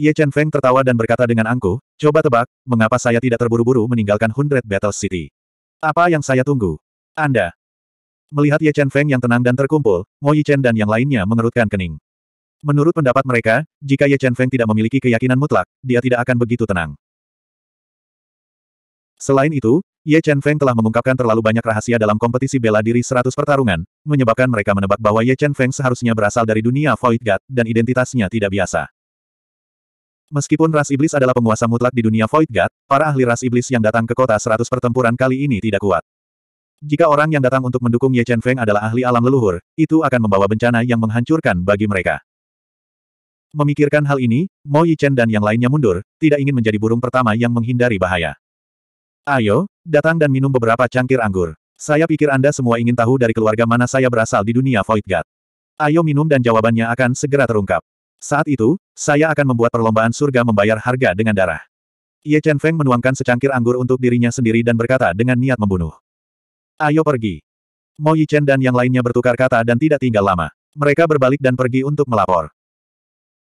Ye Chen Feng tertawa dan berkata dengan angkuh, coba tebak, mengapa saya tidak terburu-buru meninggalkan Hundred Battles City? Apa yang saya tunggu? Anda, Melihat Ye Chen Feng yang tenang dan terkumpul, Mo Yi Chen dan yang lainnya mengerutkan kening. Menurut pendapat mereka, jika Ye Chen Feng tidak memiliki keyakinan mutlak, dia tidak akan begitu tenang. Selain itu, Ye Chen Feng telah mengungkapkan terlalu banyak rahasia dalam kompetisi bela diri 100 pertarungan, menyebabkan mereka menebak bahwa Ye Chen Feng seharusnya berasal dari dunia Void God, dan identitasnya tidak biasa. Meskipun ras iblis adalah penguasa mutlak di dunia Void God, para ahli ras iblis yang datang ke kota 100 pertempuran kali ini tidak kuat. Jika orang yang datang untuk mendukung Ye Chen Feng adalah ahli alam leluhur, itu akan membawa bencana yang menghancurkan bagi mereka. Memikirkan hal ini, Mo Yi Chen dan yang lainnya mundur, tidak ingin menjadi burung pertama yang menghindari bahaya. Ayo, datang dan minum beberapa cangkir anggur. Saya pikir Anda semua ingin tahu dari keluarga mana saya berasal di dunia Void God. Ayo minum dan jawabannya akan segera terungkap. Saat itu, saya akan membuat perlombaan surga membayar harga dengan darah. Ye Chen Feng menuangkan secangkir anggur untuk dirinya sendiri dan berkata dengan niat membunuh. Ayo pergi. Mo Yichen dan yang lainnya bertukar kata dan tidak tinggal lama. Mereka berbalik dan pergi untuk melapor.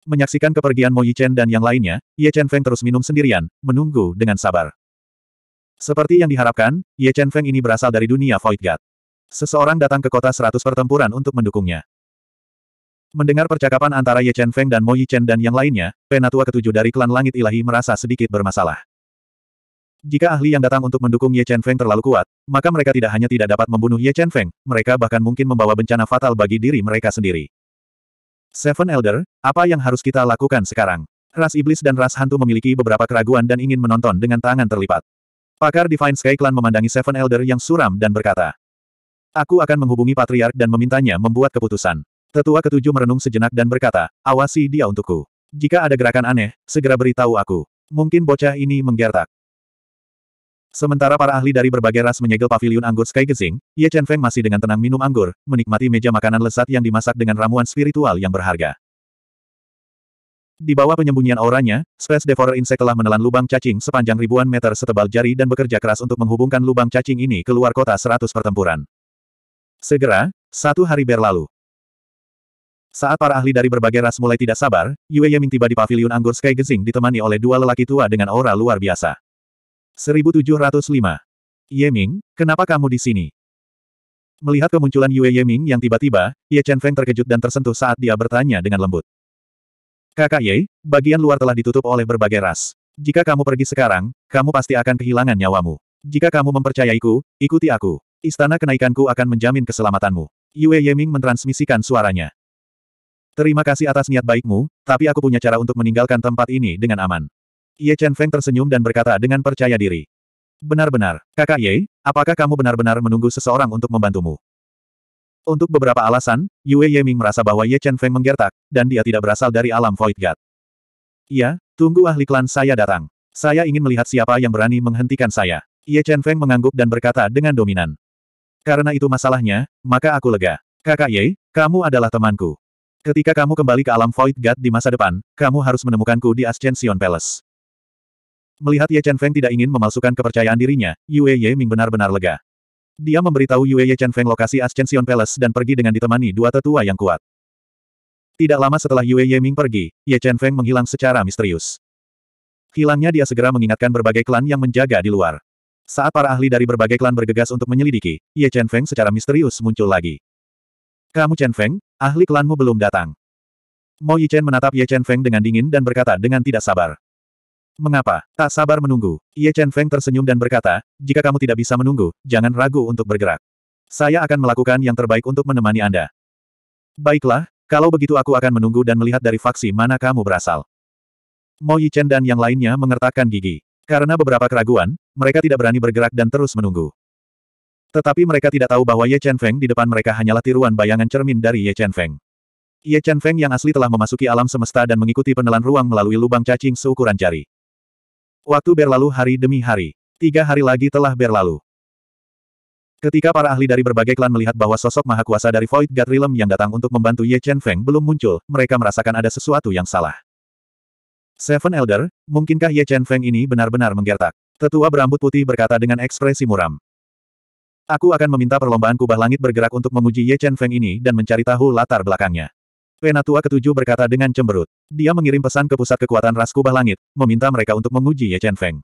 Menyaksikan kepergian Mo Yichen dan yang lainnya, Ye Chen Feng terus minum sendirian, menunggu dengan sabar. Seperti yang diharapkan, Ye Chen Feng ini berasal dari dunia Void God. Seseorang datang ke kota seratus pertempuran untuk mendukungnya. Mendengar percakapan antara Ye Chen Feng dan Mo Yichen dan yang lainnya, penatua ketujuh dari klan Langit Ilahi merasa sedikit bermasalah. Jika ahli yang datang untuk mendukung Ye Chen Feng terlalu kuat, maka mereka tidak hanya tidak dapat membunuh Ye Chen Feng, mereka bahkan mungkin membawa bencana fatal bagi diri mereka sendiri. Seven Elder, apa yang harus kita lakukan sekarang? Ras Iblis dan Ras Hantu memiliki beberapa keraguan dan ingin menonton dengan tangan terlipat. Pakar Divine Sky Clan memandangi Seven Elder yang suram dan berkata, Aku akan menghubungi Patriark dan memintanya membuat keputusan. Tetua ketujuh merenung sejenak dan berkata, awasi dia untukku. Jika ada gerakan aneh, segera beritahu aku. Mungkin bocah ini menggertak. Sementara para ahli dari berbagai ras menyegel paviliun anggur Sky Gezing, Ye Chen Feng masih dengan tenang minum anggur, menikmati meja makanan lesat yang dimasak dengan ramuan spiritual yang berharga. Di bawah penyembunyian auranya, Space Devourer Insect telah menelan lubang cacing sepanjang ribuan meter setebal jari dan bekerja keras untuk menghubungkan lubang cacing ini ke luar kota seratus pertempuran. Segera, satu hari berlalu. Saat para ahli dari berbagai ras mulai tidak sabar, Yue Yeming tiba di paviliun anggur Sky Gezing ditemani oleh dua lelaki tua dengan aura luar biasa. 1705. Yeming, kenapa kamu di sini? Melihat kemunculan Yue Yeming yang tiba-tiba, Ye Chen Feng terkejut dan tersentuh saat dia bertanya dengan lembut. Kakak Ye, bagian luar telah ditutup oleh berbagai ras. Jika kamu pergi sekarang, kamu pasti akan kehilangan nyawamu. Jika kamu mempercayaiku, ikuti aku. Istana kenaikanku akan menjamin keselamatanmu. Yue Yeming mentransmisikan suaranya. Terima kasih atas niat baikmu, tapi aku punya cara untuk meninggalkan tempat ini dengan aman. Ye Chen Feng tersenyum dan berkata dengan percaya diri. Benar-benar, kakak Ye, apakah kamu benar-benar menunggu seseorang untuk membantumu? Untuk beberapa alasan, Yue Ye Ming merasa bahwa Ye Chen Feng menggertak, dan dia tidak berasal dari alam Void God. Iya, tunggu ahli klan saya datang. Saya ingin melihat siapa yang berani menghentikan saya. Ye Chen Feng mengangguk dan berkata dengan dominan. Karena itu masalahnya, maka aku lega. Kakak Ye, kamu adalah temanku. Ketika kamu kembali ke alam Void God di masa depan, kamu harus menemukanku di Ascension Palace. Melihat Ye Chen Feng tidak ingin memalsukan kepercayaan dirinya, Yue Ye Ming benar-benar lega. Dia memberitahu Yue Ye Chen Feng lokasi Ascension Palace dan pergi dengan ditemani dua tetua yang kuat. Tidak lama setelah Yue Ye Ming pergi, Ye Chen Feng menghilang secara misterius. Hilangnya dia segera mengingatkan berbagai klan yang menjaga di luar. Saat para ahli dari berbagai klan bergegas untuk menyelidiki, Ye Chen Feng secara misterius muncul lagi. Kamu Chen Feng, ahli klanmu belum datang. Mo Yi Chen menatap Ye Chen Feng dengan dingin dan berkata dengan tidak sabar. Mengapa? Tak sabar menunggu. Ye Chen Feng tersenyum dan berkata, jika kamu tidak bisa menunggu, jangan ragu untuk bergerak. Saya akan melakukan yang terbaik untuk menemani Anda. Baiklah, kalau begitu aku akan menunggu dan melihat dari faksi mana kamu berasal. Mo Yi Chen dan yang lainnya mengertakkan gigi. Karena beberapa keraguan, mereka tidak berani bergerak dan terus menunggu. Tetapi mereka tidak tahu bahwa Ye Chen Feng di depan mereka hanyalah tiruan bayangan cermin dari Ye Chen Feng. Ye Chen Feng yang asli telah memasuki alam semesta dan mengikuti penelan ruang melalui lubang cacing seukuran jari. Waktu berlalu hari demi hari. Tiga hari lagi telah berlalu. Ketika para ahli dari berbagai klan melihat bahwa sosok maha kuasa dari Void God Realm yang datang untuk membantu Ye Chen Feng belum muncul, mereka merasakan ada sesuatu yang salah. Seven Elder, mungkinkah Ye Chen Feng ini benar-benar menggertak? Tetua berambut putih berkata dengan ekspresi muram. Aku akan meminta perlombaan kubah langit bergerak untuk menguji Ye Chen Feng ini dan mencari tahu latar belakangnya. Renatua ketujuh berkata dengan cemberut. Dia mengirim pesan ke pusat kekuatan ras kubah langit, meminta mereka untuk menguji Ye Chen Feng.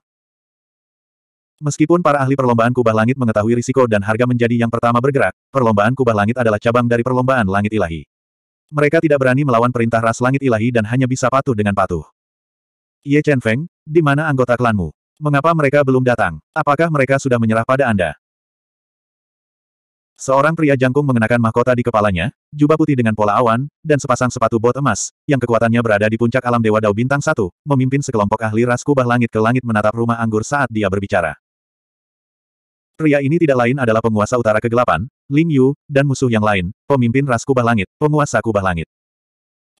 Meskipun para ahli perlombaan kubah langit mengetahui risiko dan harga menjadi yang pertama bergerak, perlombaan kubah langit adalah cabang dari perlombaan langit ilahi. Mereka tidak berani melawan perintah ras langit ilahi dan hanya bisa patuh dengan patuh. Ye Chen Feng, di mana anggota klanmu? Mengapa mereka belum datang? Apakah mereka sudah menyerah pada Anda? Seorang pria jangkung mengenakan mahkota di kepalanya, jubah putih dengan pola awan, dan sepasang sepatu bot emas, yang kekuatannya berada di puncak alam Dewa Dao Bintang 1, memimpin sekelompok ahli ras kubah langit ke langit menatap rumah anggur saat dia berbicara. Pria ini tidak lain adalah penguasa utara kegelapan, Ling Yu, dan musuh yang lain, pemimpin ras kubah langit, penguasa kubah langit.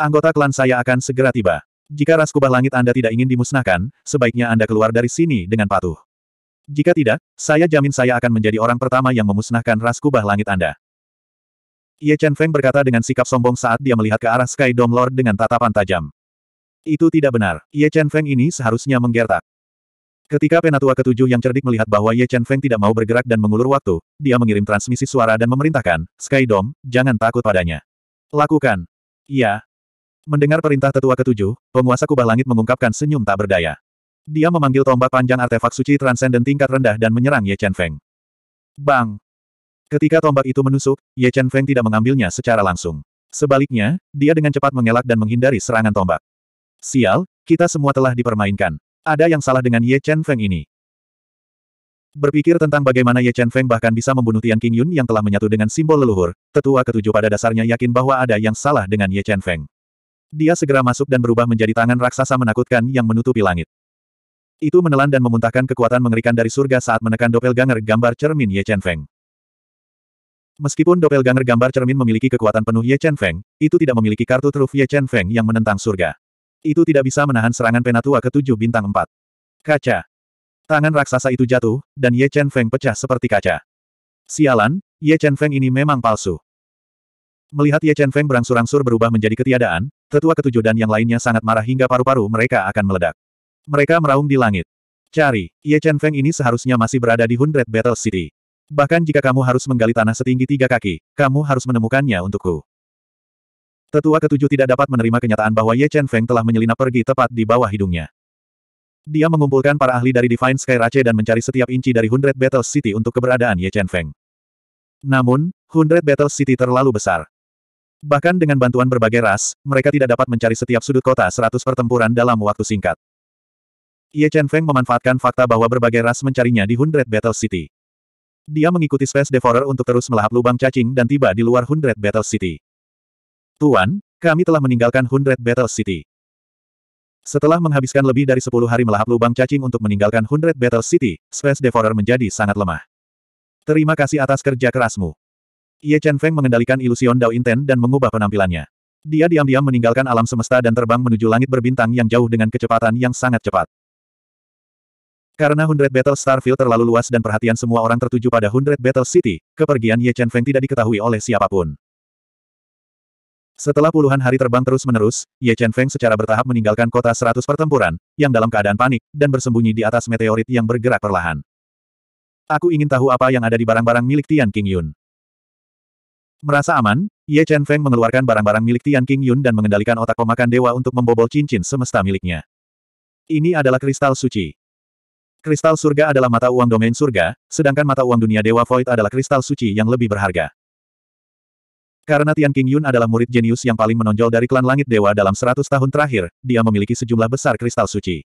Anggota klan saya akan segera tiba. Jika ras kubah langit Anda tidak ingin dimusnahkan, sebaiknya Anda keluar dari sini dengan patuh. Jika tidak, saya jamin saya akan menjadi orang pertama yang memusnahkan ras kubah langit Anda. Ye Chen Feng berkata dengan sikap sombong saat dia melihat ke arah Sky Dome Lord dengan tatapan tajam. Itu tidak benar. Ye Chen Feng ini seharusnya menggertak. Ketika penatua ketujuh yang cerdik melihat bahwa Ye Chen Feng tidak mau bergerak dan mengulur waktu, dia mengirim transmisi suara dan memerintahkan, Sky Dome, jangan takut padanya. Lakukan. Iya. Mendengar perintah tetua ketujuh, penguasa kubah langit mengungkapkan senyum tak berdaya. Dia memanggil tombak panjang artefak suci transenden tingkat rendah dan menyerang Ye Chen Feng. Bang! Ketika tombak itu menusuk, Ye Chen Feng tidak mengambilnya secara langsung. Sebaliknya, dia dengan cepat mengelak dan menghindari serangan tombak. Sial, kita semua telah dipermainkan. Ada yang salah dengan Ye Chen Feng ini. Berpikir tentang bagaimana Ye Chen Feng bahkan bisa membunuh Tian King Yun yang telah menyatu dengan simbol leluhur, tetua ketujuh pada dasarnya yakin bahwa ada yang salah dengan Ye Chen Feng. Dia segera masuk dan berubah menjadi tangan raksasa menakutkan yang menutupi langit. Itu menelan dan memuntahkan kekuatan mengerikan dari surga saat menekan doppelganger gambar cermin Ye Chen Feng. Meskipun doppelganger gambar cermin memiliki kekuatan penuh Ye Chen Feng, itu tidak memiliki kartu truf Ye Chen Feng yang menentang surga. Itu tidak bisa menahan serangan penatua ketujuh bintang empat. Kaca. Tangan raksasa itu jatuh, dan Ye Chen Feng pecah seperti kaca. Sialan, Ye Chen Feng ini memang palsu. Melihat Ye Chen Feng berangsur-angsur berubah menjadi ketiadaan, tetua ketujuh dan yang lainnya sangat marah hingga paru-paru mereka akan meledak. Mereka meraung di langit. Cari, Ye Chen Feng ini seharusnya masih berada di Hundred Battle City. Bahkan jika kamu harus menggali tanah setinggi tiga kaki, kamu harus menemukannya untukku. Tetua ketujuh tidak dapat menerima kenyataan bahwa Ye Chen Feng telah menyelinap pergi tepat di bawah hidungnya. Dia mengumpulkan para ahli dari Divine Sky Rache dan mencari setiap inci dari Hundred Battle City untuk keberadaan Ye Chen Feng. Namun, Hundred Battle City terlalu besar. Bahkan dengan bantuan berbagai ras, mereka tidak dapat mencari setiap sudut kota seratus pertempuran dalam waktu singkat. Ye Chen Feng memanfaatkan fakta bahwa berbagai ras mencarinya di Hundred Battle City. Dia mengikuti Space Devourer untuk terus melahap lubang cacing dan tiba di luar Hundred Battle City. Tuan, kami telah meninggalkan Hundred Battle City. Setelah menghabiskan lebih dari 10 hari melahap lubang cacing untuk meninggalkan Hundred Battle City, Space Devourer menjadi sangat lemah. Terima kasih atas kerja kerasmu. Ye Chen Feng mengendalikan ilusion Dao Inten dan mengubah penampilannya. Dia diam-diam meninggalkan alam semesta dan terbang menuju langit berbintang yang jauh dengan kecepatan yang sangat cepat. Karena Hundred Battle Starfield terlalu luas dan perhatian semua orang tertuju pada Hundred Battle City, kepergian Ye Chen Feng tidak diketahui oleh siapapun. Setelah puluhan hari terbang terus-menerus, Ye Chen Feng secara bertahap meninggalkan kota seratus pertempuran, yang dalam keadaan panik, dan bersembunyi di atas meteorit yang bergerak perlahan. Aku ingin tahu apa yang ada di barang-barang milik Tian King Yun. Merasa aman, Ye Chen Feng mengeluarkan barang-barang milik Tian King Yun dan mengendalikan otak pemakan dewa untuk membobol cincin semesta miliknya. Ini adalah kristal suci. Kristal surga adalah mata uang domain surga, sedangkan mata uang dunia Dewa Void adalah kristal suci yang lebih berharga. Karena Tian King Yun adalah murid jenius yang paling menonjol dari klan langit dewa dalam seratus tahun terakhir, dia memiliki sejumlah besar kristal suci.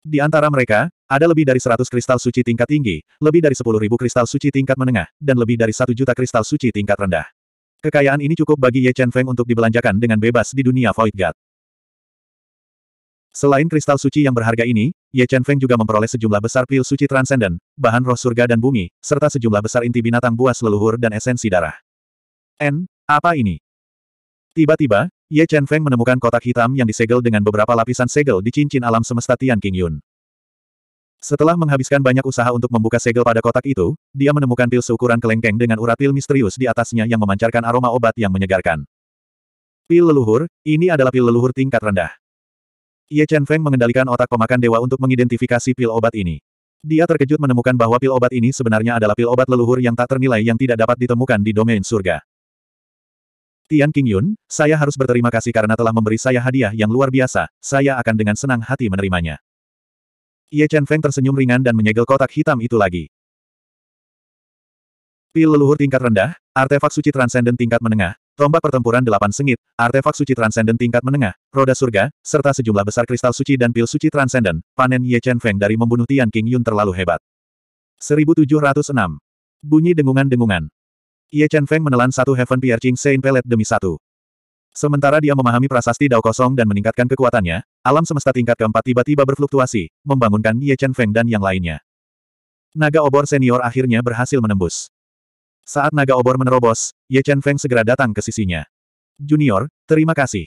Di antara mereka, ada lebih dari 100 kristal suci tingkat tinggi, lebih dari 10.000 kristal suci tingkat menengah, dan lebih dari 1 juta kristal suci tingkat rendah. Kekayaan ini cukup bagi Ye Chen Feng untuk dibelanjakan dengan bebas di dunia Void God. Selain kristal suci yang berharga ini, Ye Chen Feng juga memperoleh sejumlah besar pil suci transenden, bahan roh surga dan bumi, serta sejumlah besar inti binatang buas leluhur dan esensi darah. N, apa ini? Tiba-tiba, Ye Chen Feng menemukan kotak hitam yang disegel dengan beberapa lapisan segel di cincin alam semesta Tian King Yun. Setelah menghabiskan banyak usaha untuk membuka segel pada kotak itu, dia menemukan pil seukuran kelengkeng dengan urat pil misterius di atasnya yang memancarkan aroma obat yang menyegarkan. Pil leluhur, ini adalah pil leluhur tingkat rendah. Ye Chen Feng mengendalikan otak pemakan dewa untuk mengidentifikasi pil obat ini. Dia terkejut menemukan bahwa pil obat ini sebenarnya adalah pil obat leluhur yang tak ternilai yang tidak dapat ditemukan di domain surga. Tian King Yun, saya harus berterima kasih karena telah memberi saya hadiah yang luar biasa, saya akan dengan senang hati menerimanya. Ye Chen Feng tersenyum ringan dan menyegel kotak hitam itu lagi. Pil leluhur tingkat rendah, artefak suci transenden tingkat menengah, tombak pertempuran delapan sengit, artefak suci transenden tingkat menengah, roda surga, serta sejumlah besar kristal suci dan pil suci transenden, panen Ye Chen Feng dari membunuh Tian King Yun terlalu hebat. 1706. Bunyi dengungan-dengungan. Ye Chen Feng menelan satu Heaven Piercing Saint Pellet demi satu. Sementara dia memahami prasasti Dao Kosong dan meningkatkan kekuatannya, alam semesta tingkat keempat tiba-tiba berfluktuasi, membangunkan Ye Chen Feng dan yang lainnya. Naga obor senior akhirnya berhasil menembus. Saat naga obor menerobos, Ye Chen Feng segera datang ke sisinya. Junior, terima kasih.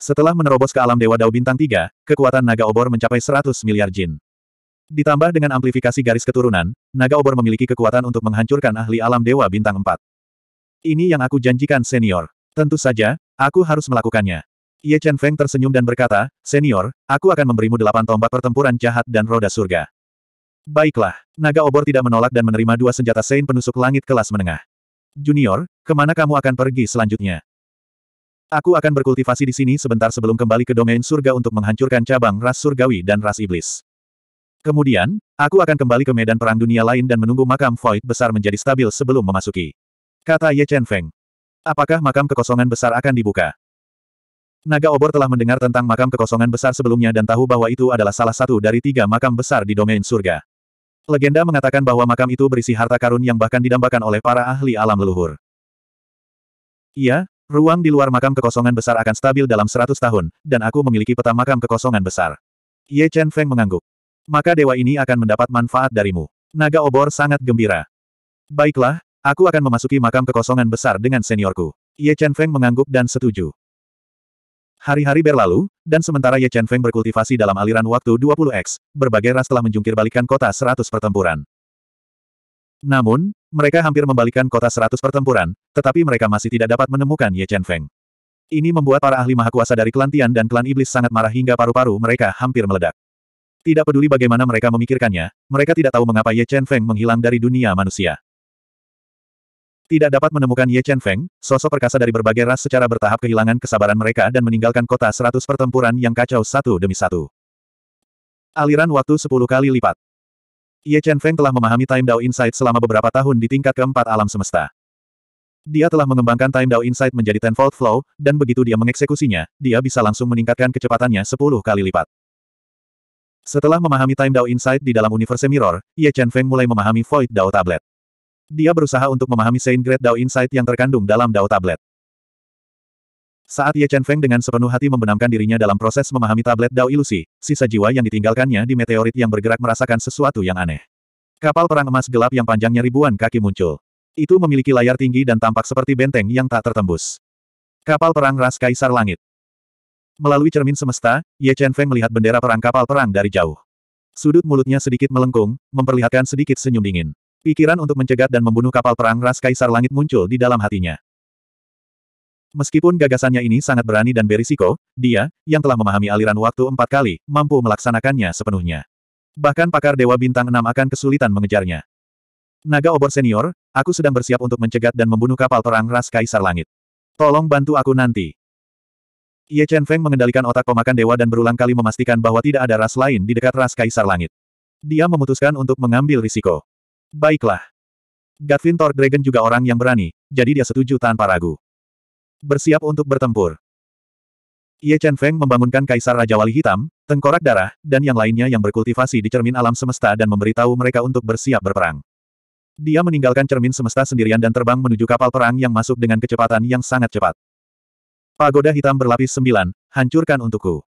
Setelah menerobos ke alam Dewa Dao Bintang 3, kekuatan naga obor mencapai 100 miliar jin. Ditambah dengan amplifikasi garis keturunan, naga obor memiliki kekuatan untuk menghancurkan ahli alam Dewa Bintang 4. Ini yang aku janjikan senior. Tentu saja, aku harus melakukannya. Ye Chen Feng tersenyum dan berkata, Senior, aku akan memberimu delapan tombak pertempuran jahat dan roda surga. Baiklah, naga obor tidak menolak dan menerima dua senjata Sein penusuk langit kelas menengah. Junior, kemana kamu akan pergi selanjutnya? Aku akan berkultivasi di sini sebentar sebelum kembali ke domain surga untuk menghancurkan cabang ras surgawi dan ras iblis. Kemudian, aku akan kembali ke medan perang dunia lain dan menunggu makam void besar menjadi stabil sebelum memasuki. Kata Ye Chen Feng. Apakah makam kekosongan besar akan dibuka? Naga obor telah mendengar tentang makam kekosongan besar sebelumnya dan tahu bahwa itu adalah salah satu dari tiga makam besar di domain surga. Legenda mengatakan bahwa makam itu berisi harta karun yang bahkan didambakan oleh para ahli alam leluhur. Iya, ruang di luar makam kekosongan besar akan stabil dalam seratus tahun, dan aku memiliki peta makam kekosongan besar. Ye Chen Feng mengangguk. Maka dewa ini akan mendapat manfaat darimu. Naga obor sangat gembira. Baiklah, aku akan memasuki makam kekosongan besar dengan seniorku. Ye Chen Feng mengangguk dan setuju. Hari-hari berlalu, dan sementara Ye Chen Feng berkultivasi dalam aliran waktu 20X, berbagai ras telah menjungkir balikan kota 100 pertempuran. Namun, mereka hampir membalikan kota 100 pertempuran, tetapi mereka masih tidak dapat menemukan Ye Chen Feng. Ini membuat para ahli maha kuasa dari klan Tian dan klan Iblis sangat marah hingga paru-paru mereka hampir meledak. Tidak peduli bagaimana mereka memikirkannya, mereka tidak tahu mengapa Ye Chen Feng menghilang dari dunia manusia. Tidak dapat menemukan Ye Chen Feng, sosok perkasa dari berbagai ras secara bertahap kehilangan kesabaran mereka dan meninggalkan kota seratus pertempuran yang kacau satu demi satu. Aliran waktu sepuluh kali lipat. Ye Chen Feng telah memahami Time Dao Insight selama beberapa tahun di tingkat keempat alam semesta. Dia telah mengembangkan Time Dao Insight menjadi Tenfold Flow, dan begitu dia mengeksekusinya, dia bisa langsung meningkatkan kecepatannya sepuluh kali lipat. Setelah memahami Time Dao Insight di dalam Universe Mirror, Ye Chen Feng mulai memahami Void Dao Tablet. Dia berusaha untuk memahami Saint Great Dao Insight yang terkandung dalam Dao Tablet. Saat Ye Chen Feng dengan sepenuh hati membenamkan dirinya dalam proses memahami tablet Dao Ilusi, sisa jiwa yang ditinggalkannya di meteorit yang bergerak merasakan sesuatu yang aneh. Kapal perang emas gelap yang panjangnya ribuan kaki muncul. Itu memiliki layar tinggi dan tampak seperti benteng yang tak tertembus. Kapal perang Ras Kaisar Langit. Melalui cermin semesta, Ye Chen Feng melihat bendera perang kapal perang dari jauh. Sudut mulutnya sedikit melengkung, memperlihatkan sedikit senyum dingin. Pikiran untuk mencegat dan membunuh kapal perang ras Kaisar Langit muncul di dalam hatinya. Meskipun gagasannya ini sangat berani dan berisiko, dia, yang telah memahami aliran waktu empat kali, mampu melaksanakannya sepenuhnya. Bahkan pakar Dewa Bintang enam akan kesulitan mengejarnya. Naga Obor Senior, aku sedang bersiap untuk mencegat dan membunuh kapal perang ras Kaisar Langit. Tolong bantu aku nanti. Ye Chen Feng mengendalikan otak pemakan dewa dan berulang kali memastikan bahwa tidak ada ras lain di dekat ras Kaisar Langit. Dia memutuskan untuk mengambil risiko. Baiklah. Gatvin Thor Dragon juga orang yang berani, jadi dia setuju tanpa ragu. Bersiap untuk bertempur. Ye Chen Feng membangunkan Kaisar Raja Wali Hitam, Tengkorak Darah, dan yang lainnya yang berkultivasi di cermin alam semesta dan memberitahu mereka untuk bersiap berperang. Dia meninggalkan cermin semesta sendirian dan terbang menuju kapal perang yang masuk dengan kecepatan yang sangat cepat. Pagoda hitam berlapis sembilan, hancurkan untukku.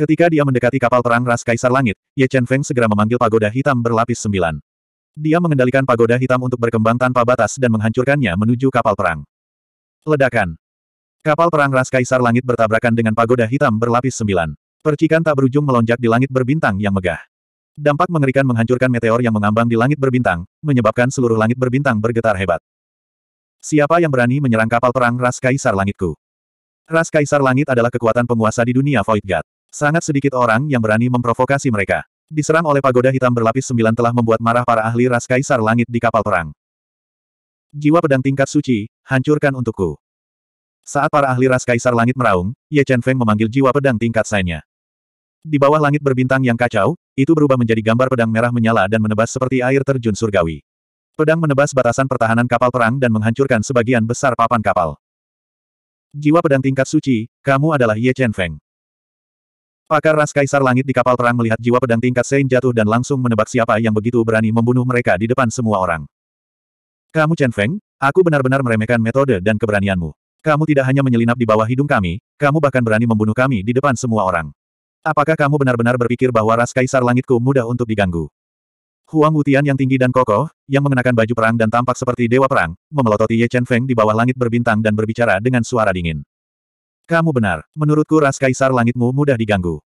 Ketika dia mendekati kapal perang ras Kaisar Langit, Ye Chen Feng segera memanggil pagoda hitam berlapis sembilan. Dia mengendalikan pagoda hitam untuk berkembang tanpa batas dan menghancurkannya menuju kapal perang. Ledakan. Kapal perang Ras Kaisar Langit bertabrakan dengan pagoda hitam berlapis sembilan. Percikan tak berujung melonjak di langit berbintang yang megah. Dampak mengerikan menghancurkan meteor yang mengambang di langit berbintang, menyebabkan seluruh langit berbintang bergetar hebat. Siapa yang berani menyerang kapal perang Ras Kaisar Langitku? Ras Kaisar Langit adalah kekuatan penguasa di dunia Void God. Sangat sedikit orang yang berani memprovokasi mereka. Diserang oleh pagoda hitam berlapis sembilan telah membuat marah para ahli ras kaisar langit di kapal perang. Jiwa pedang tingkat suci, hancurkan untukku. Saat para ahli ras kaisar langit meraung, Ye Chen Feng memanggil jiwa pedang tingkat sainya. Di bawah langit berbintang yang kacau, itu berubah menjadi gambar pedang merah menyala dan menebas seperti air terjun surgawi. Pedang menebas batasan pertahanan kapal perang dan menghancurkan sebagian besar papan kapal. Jiwa pedang tingkat suci, kamu adalah Ye Chen Feng. Pakar Ras Kaisar Langit di kapal perang melihat jiwa pedang tingkat Sein jatuh dan langsung menebak siapa yang begitu berani membunuh mereka di depan semua orang. Kamu Chen Feng, aku benar-benar meremehkan metode dan keberanianmu. Kamu tidak hanya menyelinap di bawah hidung kami, kamu bahkan berani membunuh kami di depan semua orang. Apakah kamu benar-benar berpikir bahwa ras kaisar langitku mudah untuk diganggu? Huang Wutian yang tinggi dan kokoh, yang mengenakan baju perang dan tampak seperti dewa perang, memelototi Ye Chen Feng di bawah langit berbintang dan berbicara dengan suara dingin. Kamu benar, menurutku ras kaisar langitmu mudah diganggu.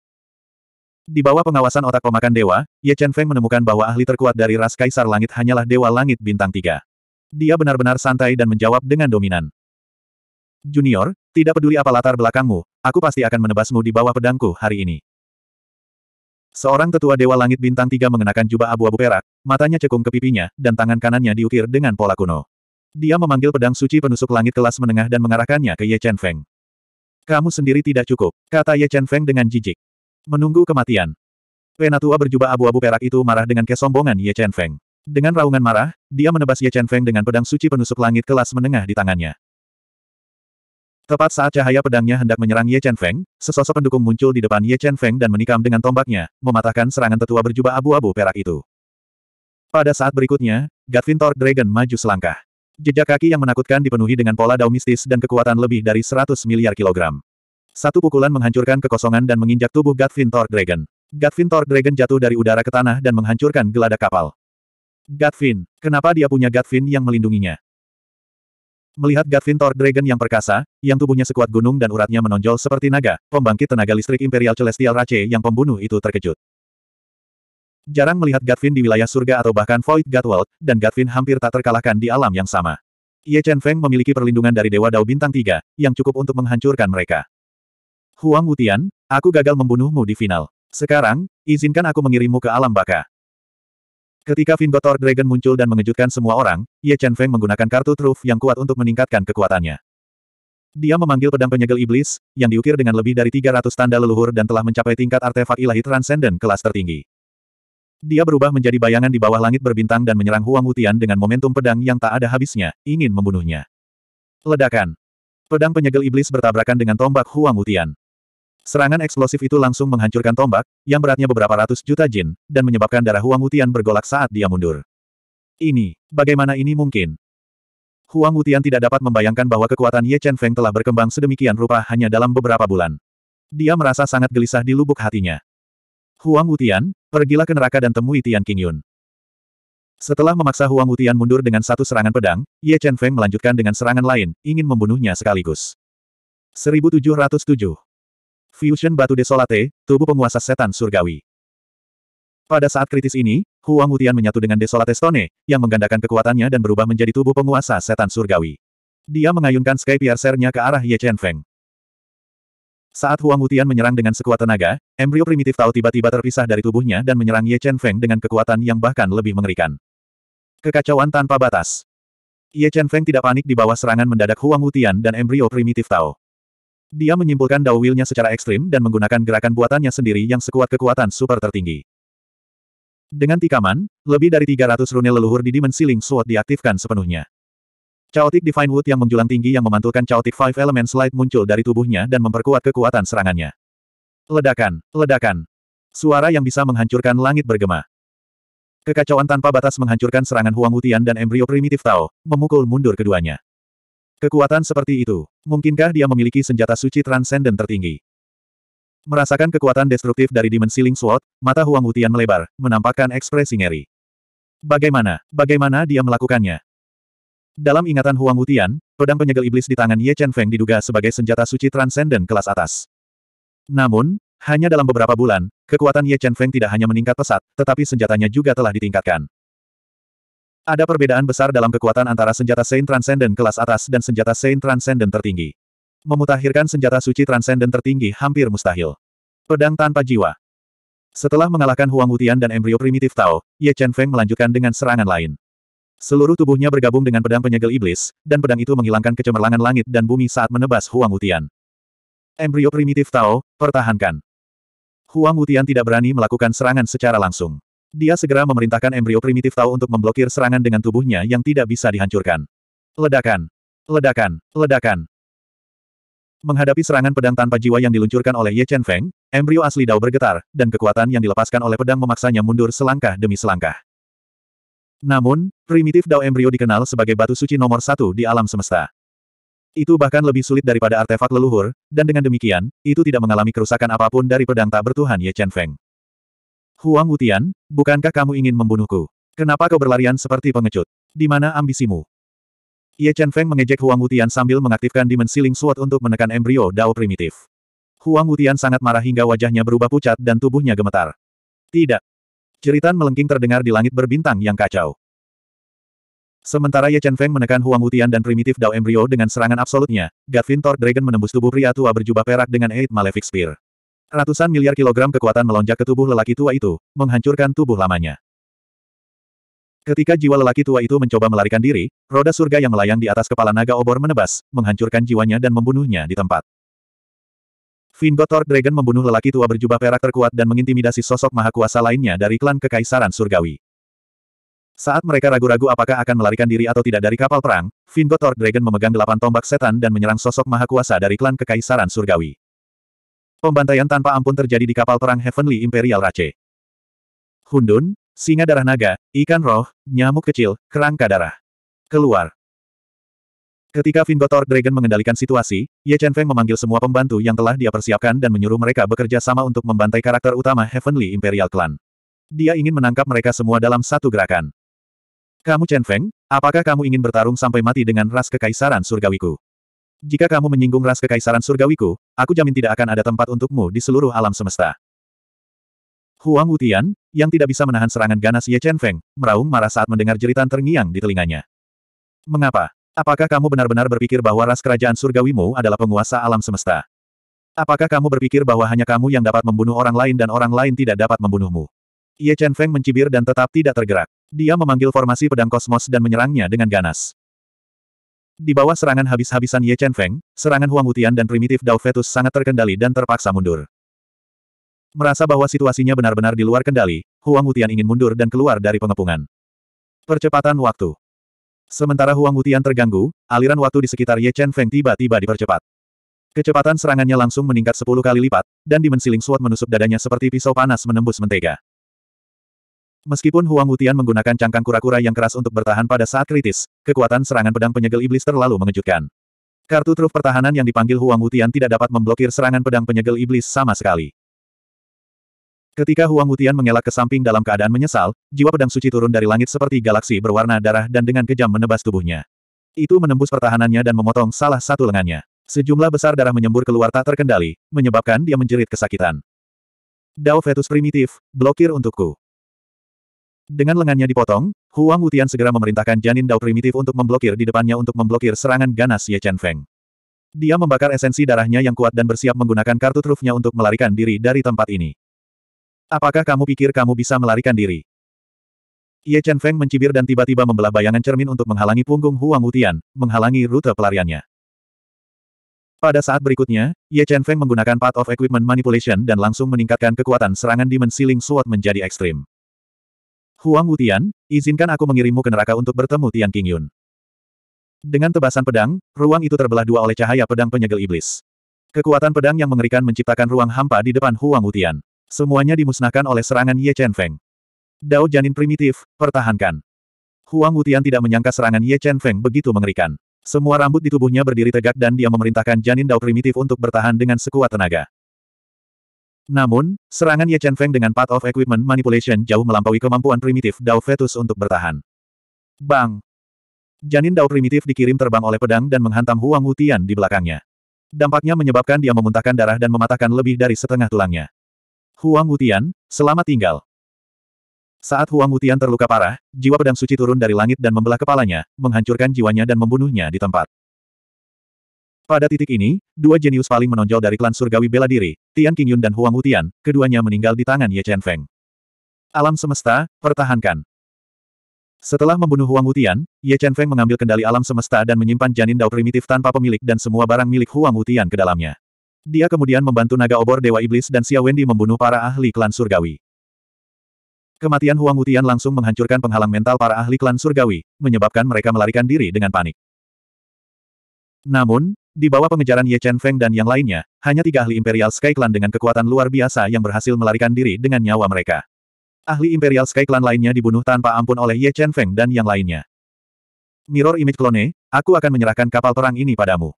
Di bawah pengawasan otak pemakan dewa, Ye Chen Feng menemukan bahwa ahli terkuat dari ras kaisar langit hanyalah dewa langit bintang tiga. Dia benar-benar santai dan menjawab dengan dominan. Junior, tidak peduli apa latar belakangmu, aku pasti akan menebasmu di bawah pedangku hari ini. Seorang tetua Dewa Langit Bintang Tiga mengenakan jubah abu-abu perak, matanya cekung ke pipinya, dan tangan kanannya diukir dengan pola kuno. Dia memanggil pedang suci penusuk langit kelas menengah dan mengarahkannya ke Ye Chen Feng. Kamu sendiri tidak cukup, kata Ye Chen Feng dengan jijik. Menunggu kematian. Penatua berjubah abu-abu perak itu marah dengan kesombongan Ye Chen Feng. Dengan raungan marah, dia menebas Ye Chen Feng dengan pedang suci penusuk langit kelas menengah di tangannya. Tepat saat cahaya pedangnya hendak menyerang Ye Chen Feng, sesosok pendukung muncul di depan Ye Chen Feng dan menikam dengan tombaknya, mematahkan serangan tetua berjubah abu-abu perak itu. Pada saat berikutnya, Gatvin Thor Dragon maju selangkah. Jejak kaki yang menakutkan dipenuhi dengan pola dao mistis dan kekuatan lebih dari 100 miliar kilogram. Satu pukulan menghancurkan kekosongan dan menginjak tubuh Gatvin Thor Dragon. Gatvin Thor Dragon jatuh dari udara ke tanah dan menghancurkan geladak kapal. Gatvin, kenapa dia punya Gatvin yang melindunginya? Melihat Gatvin Thor Dragon yang perkasa, yang tubuhnya sekuat gunung dan uratnya menonjol seperti naga, pembangkit tenaga listrik Imperial Celestial Rache yang pembunuh itu terkejut. Jarang melihat Gatvin di wilayah surga atau bahkan Void God World, dan Gatvin hampir tak terkalahkan di alam yang sama. Ye Chen Feng memiliki perlindungan dari Dewa Dao Bintang 3, yang cukup untuk menghancurkan mereka. Huang Wutian, aku gagal membunuhmu di final. Sekarang, izinkan aku mengirimmu ke alam baka. Ketika Vingotor Dragon muncul dan mengejutkan semua orang, Ye Chen Feng menggunakan kartu truf yang kuat untuk meningkatkan kekuatannya. Dia memanggil pedang penyegel iblis, yang diukir dengan lebih dari 300 tanda leluhur dan telah mencapai tingkat artefak ilahi transenden kelas tertinggi. Dia berubah menjadi bayangan di bawah langit berbintang dan menyerang Huang Wutian dengan momentum pedang yang tak ada habisnya, ingin membunuhnya. Ledakan. Pedang penyegel iblis bertabrakan dengan tombak Huang Wutian. Serangan eksplosif itu langsung menghancurkan tombak, yang beratnya beberapa ratus juta jin, dan menyebabkan darah Huang Wutian bergolak saat dia mundur. Ini, bagaimana ini mungkin? Huang Wutian tidak dapat membayangkan bahwa kekuatan Ye Chen Feng telah berkembang sedemikian rupa hanya dalam beberapa bulan. Dia merasa sangat gelisah di lubuk hatinya. Huang Wutian, Pergilah ke neraka dan temui Tian Qingyun. Setelah memaksa Huang Wutian mundur dengan satu serangan pedang, Ye Chen Feng melanjutkan dengan serangan lain, ingin membunuhnya sekaligus. 1707 Fusion Batu Desolate, tubuh penguasa setan surgawi. Pada saat kritis ini, Huang Wutian menyatu dengan Desolate Stone, yang menggandakan kekuatannya dan berubah menjadi tubuh penguasa setan surgawi. Dia mengayunkan Sky Piercer-nya ke arah Ye Chen Feng. Saat Huang Wutian menyerang dengan sekuat tenaga, embrio primitif Tao tiba-tiba terpisah dari tubuhnya dan menyerang Ye Chen Feng dengan kekuatan yang bahkan lebih mengerikan. Kekacauan tanpa batas. Ye Chen Feng tidak panik di bawah serangan mendadak Huang Wutian dan embrio primitif Tao. Dia menyimpulkan Dao Wheel-nya secara ekstrim dan menggunakan gerakan buatannya sendiri yang sekuat kekuatan super tertinggi. Dengan tikaman, lebih dari 300 rune leluhur di Dimensi Ling Suot diaktifkan sepenuhnya. Chaotic Divine Wood yang menjulang tinggi yang memantulkan Chaotic Five Elements Light muncul dari tubuhnya dan memperkuat kekuatan serangannya. Ledakan, ledakan. Suara yang bisa menghancurkan langit bergema. Kekacauan tanpa batas menghancurkan serangan Huang Wutian dan embrio primitif Tao, memukul mundur keduanya. Kekuatan seperti itu, mungkinkah dia memiliki senjata suci transenden tertinggi? Merasakan kekuatan destruktif dari dimensi Ling Sword, mata Huang Wutian melebar, menampakkan ekspresi ngeri. Bagaimana, bagaimana dia melakukannya? Dalam ingatan Huang Wutian, pedang penyegel iblis di tangan Ye Chen Feng diduga sebagai senjata suci transenden kelas atas. Namun, hanya dalam beberapa bulan, kekuatan Ye Chen Feng tidak hanya meningkat pesat, tetapi senjatanya juga telah ditingkatkan. Ada perbedaan besar dalam kekuatan antara senjata Saint Transcendent kelas atas dan senjata Saint Transcendent tertinggi. Memutakhirkan senjata suci Transcendent tertinggi hampir mustahil. Pedang tanpa jiwa. Setelah mengalahkan Huang Wutian dan embrio primitif Tao, Ye Chen Feng melanjutkan dengan serangan lain. Seluruh tubuhnya bergabung dengan pedang penyegel iblis, dan pedang itu menghilangkan kecemerlangan langit dan bumi saat menebas Huang Wutian. Embrio primitif Tao, pertahankan. Huang Wutian tidak berani melakukan serangan secara langsung. Dia segera memerintahkan embrio primitif Tao untuk memblokir serangan dengan tubuhnya yang tidak bisa dihancurkan. Ledakan! Ledakan! Ledakan! Menghadapi serangan pedang tanpa jiwa yang diluncurkan oleh Ye Chen Feng, embrio asli Dao bergetar, dan kekuatan yang dilepaskan oleh pedang memaksanya mundur selangkah demi selangkah. Namun, primitif Dao Embrio dikenal sebagai batu suci nomor satu di alam semesta. Itu bahkan lebih sulit daripada artefak leluhur, dan dengan demikian, itu tidak mengalami kerusakan apapun dari pedang tak bertuhan Ye Chen Feng. Huang Wutian, bukankah kamu ingin membunuhku? Kenapa kau berlarian seperti pengecut? Di mana ambisimu? Ye Chen Feng mengejek Huang Wutian sambil mengaktifkan dimensi Ling suat untuk menekan embrio Dao primitif. Huang Wutian sangat marah hingga wajahnya berubah pucat dan tubuhnya gemetar. Tidak, Jeritan melengking terdengar di langit berbintang yang kacau. Sementara Ye Chen Feng menekan Huang Wutian dan primitif Dao Embryo dengan serangan absolutnya, Gavin Thor Dragon menembus tubuh pria tua berjubah perak dengan Eight Malefic Spear. Ratusan miliar kilogram kekuatan melonjak ke tubuh lelaki tua itu, menghancurkan tubuh lamanya. Ketika jiwa lelaki tua itu mencoba melarikan diri, roda surga yang melayang di atas kepala naga obor menebas, menghancurkan jiwanya dan membunuhnya di tempat. Vingotor Dragon membunuh lelaki tua berjubah perak terkuat dan mengintimidasi sosok maha kuasa lainnya dari klan Kekaisaran Surgawi. Saat mereka ragu-ragu apakah akan melarikan diri atau tidak dari kapal perang, Vingotor Dragon memegang delapan tombak setan dan menyerang sosok maha kuasa dari klan Kekaisaran Surgawi. Pembantaian tanpa ampun terjadi di kapal perang Heavenly Imperial Rache. Hundun, singa darah naga, ikan roh, nyamuk kecil, kerangka darah. Keluar. Ketika Vingotor Dragon mengendalikan situasi, Ye Chen Feng memanggil semua pembantu yang telah dia persiapkan dan menyuruh mereka bekerja sama untuk membantai karakter utama Heavenly Imperial Clan. Dia ingin menangkap mereka semua dalam satu gerakan. Kamu Chen Feng, apakah kamu ingin bertarung sampai mati dengan ras kekaisaran surgawiku? Jika kamu menyinggung ras kekaisaran surgawiku, aku jamin tidak akan ada tempat untukmu di seluruh alam semesta. Huang Wutian, yang tidak bisa menahan serangan ganas Ye Chen Feng, meraung marah saat mendengar jeritan terngiang di telinganya. Mengapa? Apakah kamu benar-benar berpikir bahwa ras kerajaan surgawimu adalah penguasa alam semesta? Apakah kamu berpikir bahwa hanya kamu yang dapat membunuh orang lain dan orang lain tidak dapat membunuhmu? Ye Chen Feng mencibir dan tetap tidak tergerak. Dia memanggil formasi pedang kosmos dan menyerangnya dengan ganas. Di bawah serangan habis-habisan Ye Chen Feng, serangan Huang Wutian dan primitif Dao Fetus sangat terkendali dan terpaksa mundur. Merasa bahwa situasinya benar-benar di luar kendali, Huang Wutian ingin mundur dan keluar dari pengepungan. Percepatan waktu. Sementara Huang Wutian terganggu, aliran waktu di sekitar Ye Chen Feng tiba-tiba dipercepat. Kecepatan serangannya langsung meningkat sepuluh kali lipat, dan dimensi Ling Suat menusuk dadanya seperti pisau panas menembus mentega. Meskipun Huang Wutian menggunakan cangkang kura-kura yang keras untuk bertahan pada saat kritis, kekuatan serangan pedang penyegel iblis terlalu mengejutkan. Kartu truf pertahanan yang dipanggil Huang Wutian tidak dapat memblokir serangan pedang penyegel iblis sama sekali. Ketika Huang Wutian mengelak ke samping dalam keadaan menyesal, jiwa pedang suci turun dari langit seperti galaksi berwarna darah dan dengan kejam menebas tubuhnya. Itu menembus pertahanannya dan memotong salah satu lengannya. Sejumlah besar darah menyembur keluar tak terkendali, menyebabkan dia menjerit kesakitan. Dao Fetus primitif, blokir untukku. Dengan lengannya dipotong, Huang Wutian segera memerintahkan janin Dao primitif untuk memblokir di depannya untuk memblokir serangan ganas Ye Chen Feng. Dia membakar esensi darahnya yang kuat dan bersiap menggunakan kartu trufnya untuk melarikan diri dari tempat ini. Apakah kamu pikir kamu bisa melarikan diri? Ye Chen Feng mencibir dan tiba-tiba membelah bayangan cermin untuk menghalangi punggung Huang Wutian, menghalangi rute pelariannya. Pada saat berikutnya, Ye Chen Feng menggunakan Path of Equipment Manipulation dan langsung meningkatkan kekuatan serangan Dimensi Link Sword menjadi ekstrim. Huang Wutian, izinkan aku mengirimmu ke neraka untuk bertemu Tian King Yun. Dengan tebasan pedang, ruang itu terbelah dua oleh cahaya pedang penyegel iblis. Kekuatan pedang yang mengerikan menciptakan ruang hampa di depan Huang Wutian. Semuanya dimusnahkan oleh serangan Ye Chen Feng. Dao janin primitif, pertahankan. Huang Wutian tidak menyangka serangan Ye Chen Feng begitu mengerikan. Semua rambut di tubuhnya berdiri tegak dan dia memerintahkan janin Dao primitif untuk bertahan dengan sekuat tenaga. Namun, serangan Ye Chen Feng dengan Path of Equipment Manipulation jauh melampaui kemampuan primitif Dao Fetus untuk bertahan. Bang! Janin Dao primitif dikirim terbang oleh pedang dan menghantam Huang Wutian di belakangnya. Dampaknya menyebabkan dia memuntahkan darah dan mematahkan lebih dari setengah tulangnya. Huang Wutian, selamat tinggal. Saat Huang Wutian terluka parah, jiwa pedang suci turun dari langit dan membelah kepalanya, menghancurkan jiwanya dan membunuhnya di tempat. Pada titik ini, dua jenius paling menonjol dari klan surgawi bela diri, Tian Qingyun dan Huang Wutian, keduanya meninggal di tangan Ye Chen Feng. Alam semesta, pertahankan. Setelah membunuh Huang Wutian, Ye Chen Feng mengambil kendali alam semesta dan menyimpan janin dao primitif tanpa pemilik dan semua barang milik Huang Wutian ke dalamnya. Dia kemudian membantu naga obor Dewa Iblis dan Xia Wendy membunuh para ahli klan surgawi. Kematian Huang Wutian langsung menghancurkan penghalang mental para ahli klan surgawi, menyebabkan mereka melarikan diri dengan panik. Namun, di bawah pengejaran Ye Chen Feng dan yang lainnya, hanya tiga ahli Imperial Sky Clan dengan kekuatan luar biasa yang berhasil melarikan diri dengan nyawa mereka. Ahli Imperial Sky Clan lainnya dibunuh tanpa ampun oleh Ye Chen Feng dan yang lainnya. Mirror Image Clone, aku akan menyerahkan kapal perang ini padamu.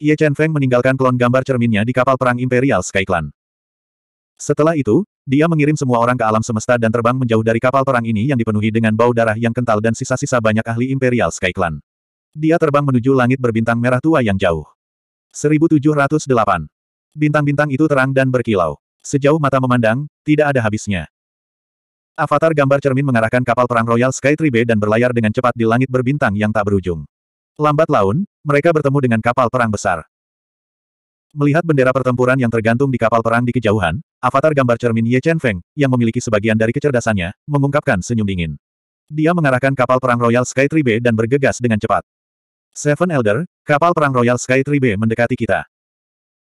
Ye Chen Feng meninggalkan klon gambar cerminnya di kapal perang Imperial Sky Clan. Setelah itu, dia mengirim semua orang ke alam semesta dan terbang menjauh dari kapal perang ini yang dipenuhi dengan bau darah yang kental dan sisa-sisa banyak ahli Imperial Sky Clan. Dia terbang menuju langit berbintang merah tua yang jauh. 1708. Bintang-bintang itu terang dan berkilau. Sejauh mata memandang, tidak ada habisnya. Avatar gambar cermin mengarahkan kapal perang Royal Sky 3B dan berlayar dengan cepat di langit berbintang yang tak berujung. Lambat laun, mereka bertemu dengan kapal perang besar. Melihat bendera pertempuran yang tergantung di kapal perang di kejauhan, avatar gambar cermin Ye Chen Feng, yang memiliki sebagian dari kecerdasannya, mengungkapkan senyum dingin. Dia mengarahkan kapal perang Royal Sky 3B dan bergegas dengan cepat. Seven Elder, kapal perang Royal Sky 3B mendekati kita.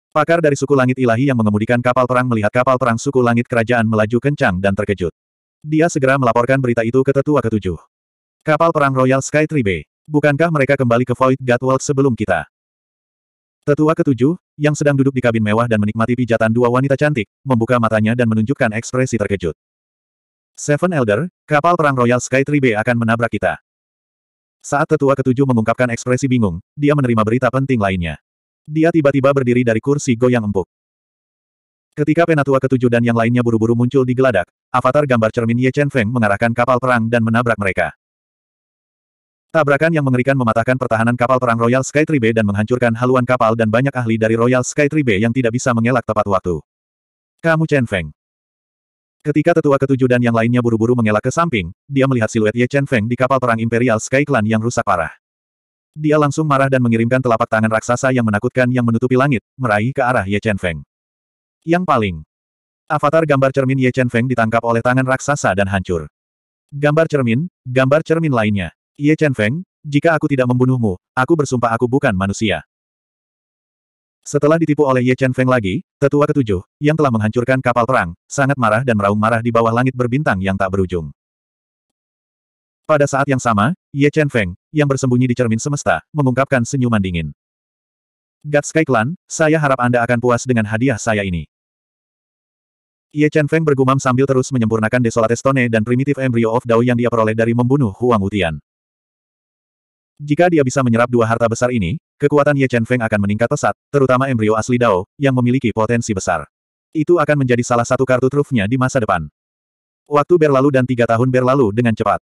Pakar dari suku langit ilahi yang mengemudikan kapal perang melihat kapal perang suku langit kerajaan melaju kencang dan terkejut. Dia segera melaporkan berita itu ke tetua ketujuh. Kapal perang Royal Sky 3B, Bukankah mereka kembali ke Void God sebelum kita? Tetua ketujuh, yang sedang duduk di kabin mewah dan menikmati pijatan dua wanita cantik, membuka matanya dan menunjukkan ekspresi terkejut. Seven Elder, kapal perang Royal Sky 3 akan menabrak kita. Saat tetua ketujuh mengungkapkan ekspresi bingung, dia menerima berita penting lainnya. Dia tiba-tiba berdiri dari kursi goyang empuk. Ketika penatua ketujuh dan yang lainnya buru-buru muncul di geladak, avatar gambar cermin Ye Chen Feng mengarahkan kapal perang dan menabrak mereka. Tabrakan yang mengerikan mematahkan pertahanan kapal perang Royal Sky Tribe dan menghancurkan haluan kapal dan banyak ahli dari Royal Sky Tribe yang tidak bisa mengelak tepat waktu. Kamu Chen Feng. Ketika tetua ketujuh dan yang lainnya buru-buru mengelak ke samping, dia melihat siluet Ye Chen Feng di kapal perang Imperial Sky Clan yang rusak parah. Dia langsung marah dan mengirimkan telapak tangan raksasa yang menakutkan yang menutupi langit, meraih ke arah Ye Chen Feng. Yang paling. Avatar gambar cermin Ye Chen Feng ditangkap oleh tangan raksasa dan hancur. Gambar cermin, gambar cermin lainnya. Ye Chen Feng, jika aku tidak membunuhmu, aku bersumpah aku bukan manusia. Setelah ditipu oleh Ye Chen Feng lagi, tetua ketujuh, yang telah menghancurkan kapal perang, sangat marah dan meraung marah di bawah langit berbintang yang tak berujung. Pada saat yang sama, Ye Chen Feng, yang bersembunyi di cermin semesta, mengungkapkan senyuman dingin. God Sky Clan, saya harap Anda akan puas dengan hadiah saya ini. Ye Chen Feng bergumam sambil terus menyempurnakan Desolate Stone dan primitif Embryo of Dao yang dia peroleh dari membunuh Huang Wutian. Jika dia bisa menyerap dua harta besar ini, kekuatan Ye Chen Feng akan meningkat pesat, terutama embrio asli Dao, yang memiliki potensi besar. Itu akan menjadi salah satu kartu trufnya di masa depan. Waktu berlalu dan tiga tahun berlalu dengan cepat.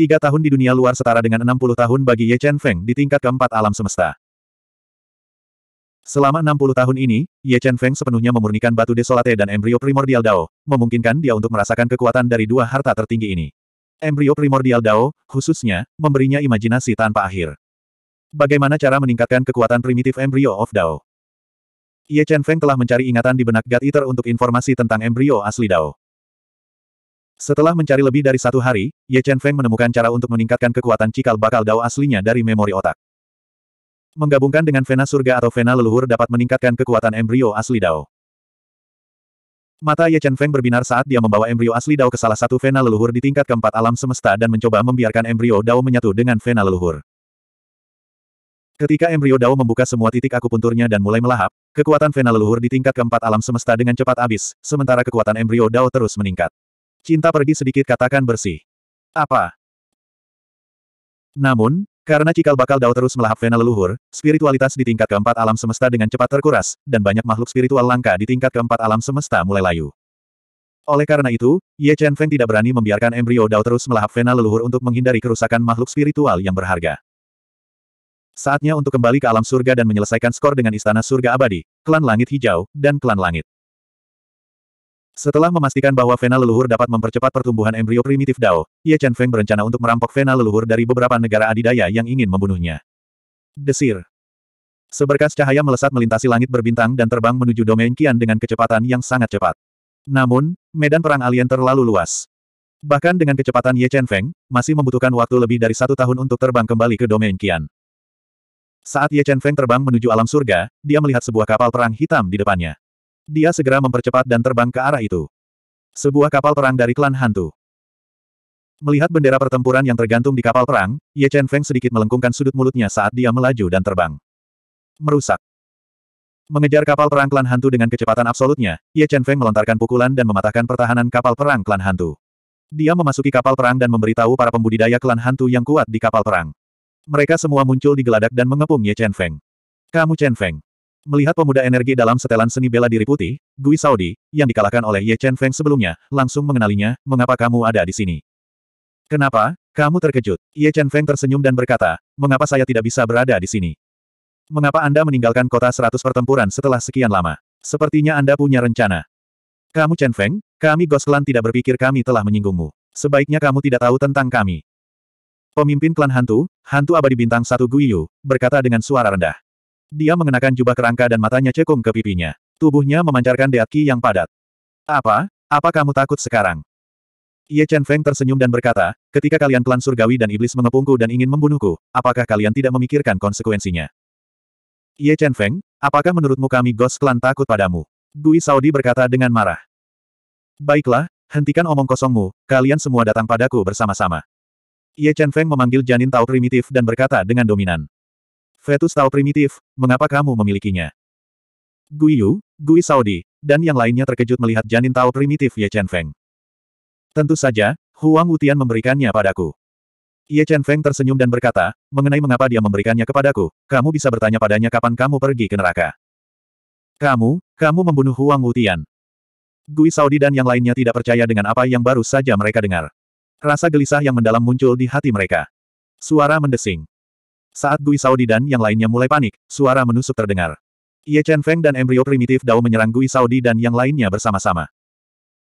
Tiga tahun di dunia luar setara dengan 60 tahun bagi Ye Chen Feng di tingkat keempat alam semesta. Selama 60 tahun ini, Ye Chen Feng sepenuhnya memurnikan batu desolate dan embrio primordial Dao, memungkinkan dia untuk merasakan kekuatan dari dua harta tertinggi ini. Embrio primordial Dao, khususnya, memberinya imajinasi tanpa akhir. Bagaimana cara meningkatkan kekuatan primitif embrio of Dao? Ye Chen Feng telah mencari ingatan di benak God Eater untuk informasi tentang embrio asli Dao. Setelah mencari lebih dari satu hari, Ye Chen Feng menemukan cara untuk meningkatkan kekuatan cikal bakal Dao aslinya dari memori otak. Menggabungkan dengan vena surga atau vena leluhur dapat meningkatkan kekuatan embrio asli Dao. Mata Ye Chen Feng berbinar saat dia membawa embrio asli Dao ke salah satu vena leluhur di tingkat keempat alam semesta dan mencoba membiarkan embrio Dao menyatu dengan vena leluhur. Ketika embrio Dao membuka semua titik akupunturnya dan mulai melahap, kekuatan vena leluhur di tingkat keempat alam semesta dengan cepat habis, sementara kekuatan embrio Dao terus meningkat. Cinta pergi sedikit katakan bersih. Apa? Namun, karena cikal bakal Dao terus melahap vena leluhur, spiritualitas di tingkat keempat alam semesta dengan cepat terkuras, dan banyak makhluk spiritual langka di tingkat keempat alam semesta mulai layu. Oleh karena itu, Ye Chen Feng tidak berani membiarkan embrio Dao terus melahap vena leluhur untuk menghindari kerusakan makhluk spiritual yang berharga. Saatnya untuk kembali ke alam surga dan menyelesaikan skor dengan Istana Surga Abadi, Klan Langit Hijau, dan Klan Langit. Setelah memastikan bahwa vena leluhur dapat mempercepat pertumbuhan embrio primitif Dao, Ye Chen Feng berencana untuk merampok vena leluhur dari beberapa negara adidaya yang ingin membunuhnya. Desir. Seberkas cahaya melesat melintasi langit berbintang dan terbang menuju domain Kian dengan kecepatan yang sangat cepat. Namun, medan perang alien terlalu luas. Bahkan dengan kecepatan Ye Chen Feng, masih membutuhkan waktu lebih dari satu tahun untuk terbang kembali ke domain Kian. Saat Ye Chen Feng terbang menuju alam surga, dia melihat sebuah kapal perang hitam di depannya. Dia segera mempercepat dan terbang ke arah itu. Sebuah kapal perang dari klan hantu. Melihat bendera pertempuran yang tergantung di kapal perang, Ye Chen Feng sedikit melengkungkan sudut mulutnya saat dia melaju dan terbang. Merusak. Mengejar kapal perang klan hantu dengan kecepatan absolutnya, Ye Chen Feng melontarkan pukulan dan mematahkan pertahanan kapal perang klan hantu. Dia memasuki kapal perang dan memberitahu para pembudidaya klan hantu yang kuat di kapal perang. Mereka semua muncul di geladak dan mengepung Ye Chen Feng. Kamu Chen Feng. Melihat pemuda energi dalam setelan seni bela diri putih, Gui Saudi, yang dikalahkan oleh Ye Chen Feng sebelumnya, langsung mengenalinya, mengapa kamu ada di sini? Kenapa? Kamu terkejut. Ye Chen Feng tersenyum dan berkata, mengapa saya tidak bisa berada di sini? Mengapa Anda meninggalkan kota seratus pertempuran setelah sekian lama? Sepertinya Anda punya rencana. Kamu Chen Feng, kami Ghost Clan tidak berpikir kami telah menyinggungmu. Sebaiknya kamu tidak tahu tentang kami. Pemimpin klan hantu, hantu abadi bintang satu Yu, berkata dengan suara rendah. Dia mengenakan jubah kerangka dan matanya cekung ke pipinya. Tubuhnya memancarkan deatki yang padat. Apa? Apa kamu takut sekarang? Ye Chen Feng tersenyum dan berkata, ketika kalian klan surgawi dan iblis mengepungku dan ingin membunuhku, apakah kalian tidak memikirkan konsekuensinya? Ye Chen Feng, apakah menurutmu kami Ghost klan takut padamu? Gui Saudi berkata dengan marah. Baiklah, hentikan omong kosongmu, kalian semua datang padaku bersama-sama. Ye Chen Feng memanggil janin tau primitif dan berkata dengan dominan. Fetus Tao primitif, mengapa kamu memilikinya? Gui Yu, Gui Saudi, dan yang lainnya terkejut melihat janin Tao primitif Ye Chen Feng. Tentu saja, Huang Wutian memberikannya padaku. Ye Chen Feng tersenyum dan berkata, mengenai mengapa dia memberikannya kepadaku, kamu bisa bertanya padanya kapan kamu pergi ke neraka. Kamu, kamu membunuh Huang Wutian. Gui Saudi dan yang lainnya tidak percaya dengan apa yang baru saja mereka dengar. Rasa gelisah yang mendalam muncul di hati mereka. Suara mendesing. Saat Gui Saudi dan yang lainnya mulai panik, suara menusuk terdengar. Ye Chen Feng dan embrio primitif Dao menyerang Gui Saudi dan yang lainnya bersama-sama.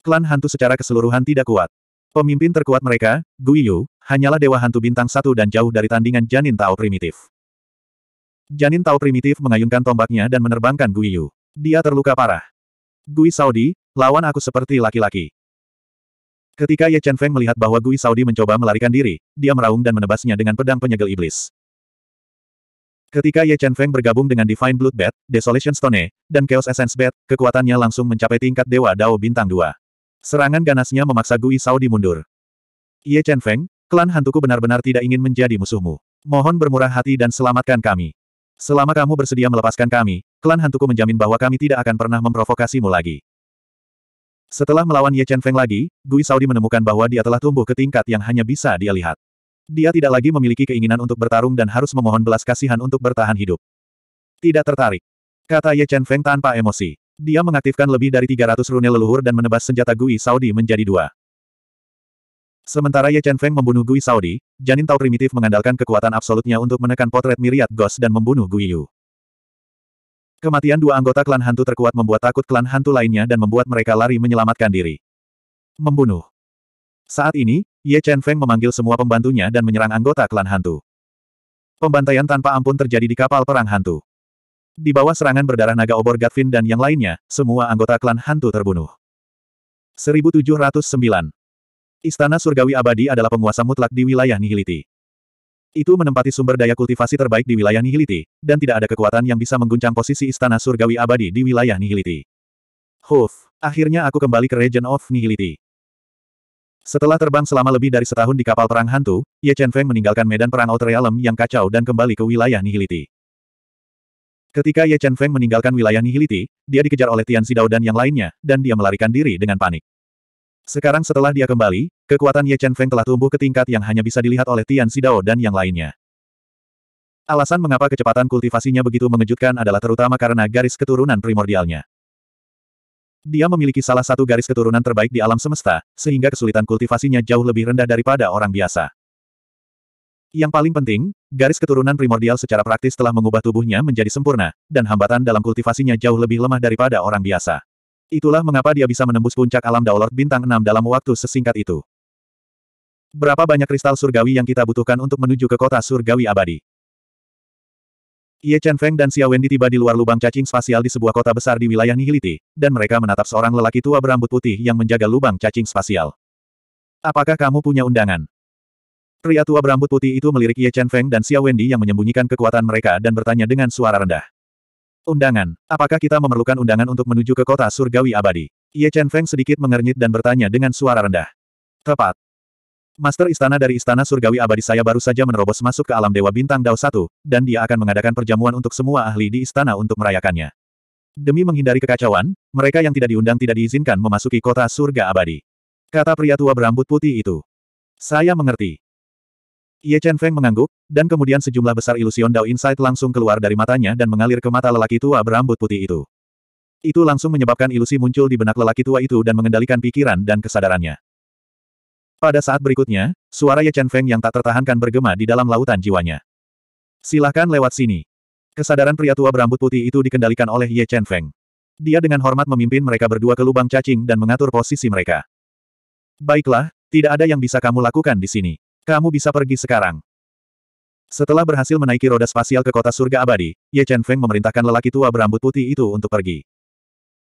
Klan hantu secara keseluruhan tidak kuat. Pemimpin terkuat mereka, Gui Yu, hanyalah dewa hantu bintang satu dan jauh dari tandingan Janin Tao primitif. Janin Tao primitif mengayunkan tombaknya dan menerbangkan Gui Yu. Dia terluka parah. Gui Saudi, lawan aku seperti laki-laki. Ketika Ye Chen Feng melihat bahwa Gui Saudi mencoba melarikan diri, dia meraung dan menebasnya dengan pedang penyegel iblis. Ketika Ye Chen Feng bergabung dengan Divine Blood Bat, Desolation Stone, e, dan Chaos Essence Bat, kekuatannya langsung mencapai tingkat Dewa Dao Bintang 2. Serangan ganasnya memaksa Gui Sao mundur. Ye Chen Feng, klan hantuku benar-benar tidak ingin menjadi musuhmu. Mohon bermurah hati dan selamatkan kami. Selama kamu bersedia melepaskan kami, klan hantuku menjamin bahwa kami tidak akan pernah memprovokasimu lagi. Setelah melawan Ye Chen Feng lagi, Gui Saudi menemukan bahwa dia telah tumbuh ke tingkat yang hanya bisa dia lihat. Dia tidak lagi memiliki keinginan untuk bertarung dan harus memohon belas kasihan untuk bertahan hidup. Tidak tertarik. Kata Ye Chen Feng tanpa emosi. Dia mengaktifkan lebih dari 300 rune leluhur dan menebas senjata Gui Saudi menjadi dua. Sementara Ye Chen Feng membunuh Gui Saudi, Janin Tao primitif mengandalkan kekuatan absolutnya untuk menekan potret miriat Ghost dan membunuh Gui Yu. Kematian dua anggota klan hantu terkuat membuat takut klan hantu lainnya dan membuat mereka lari menyelamatkan diri. Membunuh. Saat ini, Ye Chen Feng memanggil semua pembantunya dan menyerang anggota klan hantu. Pembantaian tanpa ampun terjadi di kapal perang hantu. Di bawah serangan berdarah naga obor Gatvin dan yang lainnya, semua anggota klan hantu terbunuh. 1709. Istana Surgawi Abadi adalah penguasa mutlak di wilayah Nihiliti. Itu menempati sumber daya kultivasi terbaik di wilayah Nihiliti, dan tidak ada kekuatan yang bisa mengguncang posisi Istana Surgawi Abadi di wilayah Nihiliti. Huf, akhirnya aku kembali ke Region of Nihiliti. Setelah terbang selama lebih dari setahun di kapal perang hantu, Ye Chen Feng meninggalkan medan perang Outer Realm yang kacau dan kembali ke wilayah Nihiliti. Ketika Ye Chen Feng meninggalkan wilayah Nihiliti, dia dikejar oleh Tian Zidao dan yang lainnya, dan dia melarikan diri dengan panik. Sekarang setelah dia kembali, kekuatan Ye Chen Feng telah tumbuh ke tingkat yang hanya bisa dilihat oleh Tian Zidao dan yang lainnya. Alasan mengapa kecepatan kultivasinya begitu mengejutkan adalah terutama karena garis keturunan primordialnya. Dia memiliki salah satu garis keturunan terbaik di alam semesta, sehingga kesulitan kultivasinya jauh lebih rendah daripada orang biasa. Yang paling penting, garis keturunan primordial secara praktis telah mengubah tubuhnya menjadi sempurna, dan hambatan dalam kultivasinya jauh lebih lemah daripada orang biasa. Itulah mengapa dia bisa menembus puncak alam Daulord Bintang 6 dalam waktu sesingkat itu. Berapa banyak kristal surgawi yang kita butuhkan untuk menuju ke kota surgawi abadi? Ye Chen Feng dan Xia Wendy tiba di luar lubang cacing spasial di sebuah kota besar di wilayah Nihiliti, dan mereka menatap seorang lelaki tua berambut putih yang menjaga lubang cacing spasial. Apakah kamu punya undangan? Pria tua berambut putih itu melirik Ye Chen Feng dan Xia Wendy yang menyembunyikan kekuatan mereka dan bertanya dengan suara rendah. Undangan, apakah kita memerlukan undangan untuk menuju ke kota surgawi abadi? Ye Chen Feng sedikit mengernyit dan bertanya dengan suara rendah. Tepat, Master Istana dari Istana Surgawi Abadi saya baru saja menerobos masuk ke alam Dewa Bintang Dao Satu, dan dia akan mengadakan perjamuan untuk semua ahli di istana untuk merayakannya. Demi menghindari kekacauan, mereka yang tidak diundang tidak diizinkan memasuki kota surga abadi. Kata pria tua berambut putih itu. Saya mengerti. Ye Chen Feng mengangguk, dan kemudian sejumlah besar ilusion Dao Insight langsung keluar dari matanya dan mengalir ke mata lelaki tua berambut putih itu. Itu langsung menyebabkan ilusi muncul di benak lelaki tua itu dan mengendalikan pikiran dan kesadarannya. Pada saat berikutnya, suara Ye Chen Feng yang tak tertahankan bergema di dalam lautan jiwanya. Silahkan lewat sini. Kesadaran pria tua berambut putih itu dikendalikan oleh Ye Chen Feng. Dia dengan hormat memimpin mereka berdua ke lubang cacing dan mengatur posisi mereka. Baiklah, tidak ada yang bisa kamu lakukan di sini. Kamu bisa pergi sekarang. Setelah berhasil menaiki roda spasial ke kota surga abadi, Ye Chen Feng memerintahkan lelaki tua berambut putih itu untuk pergi.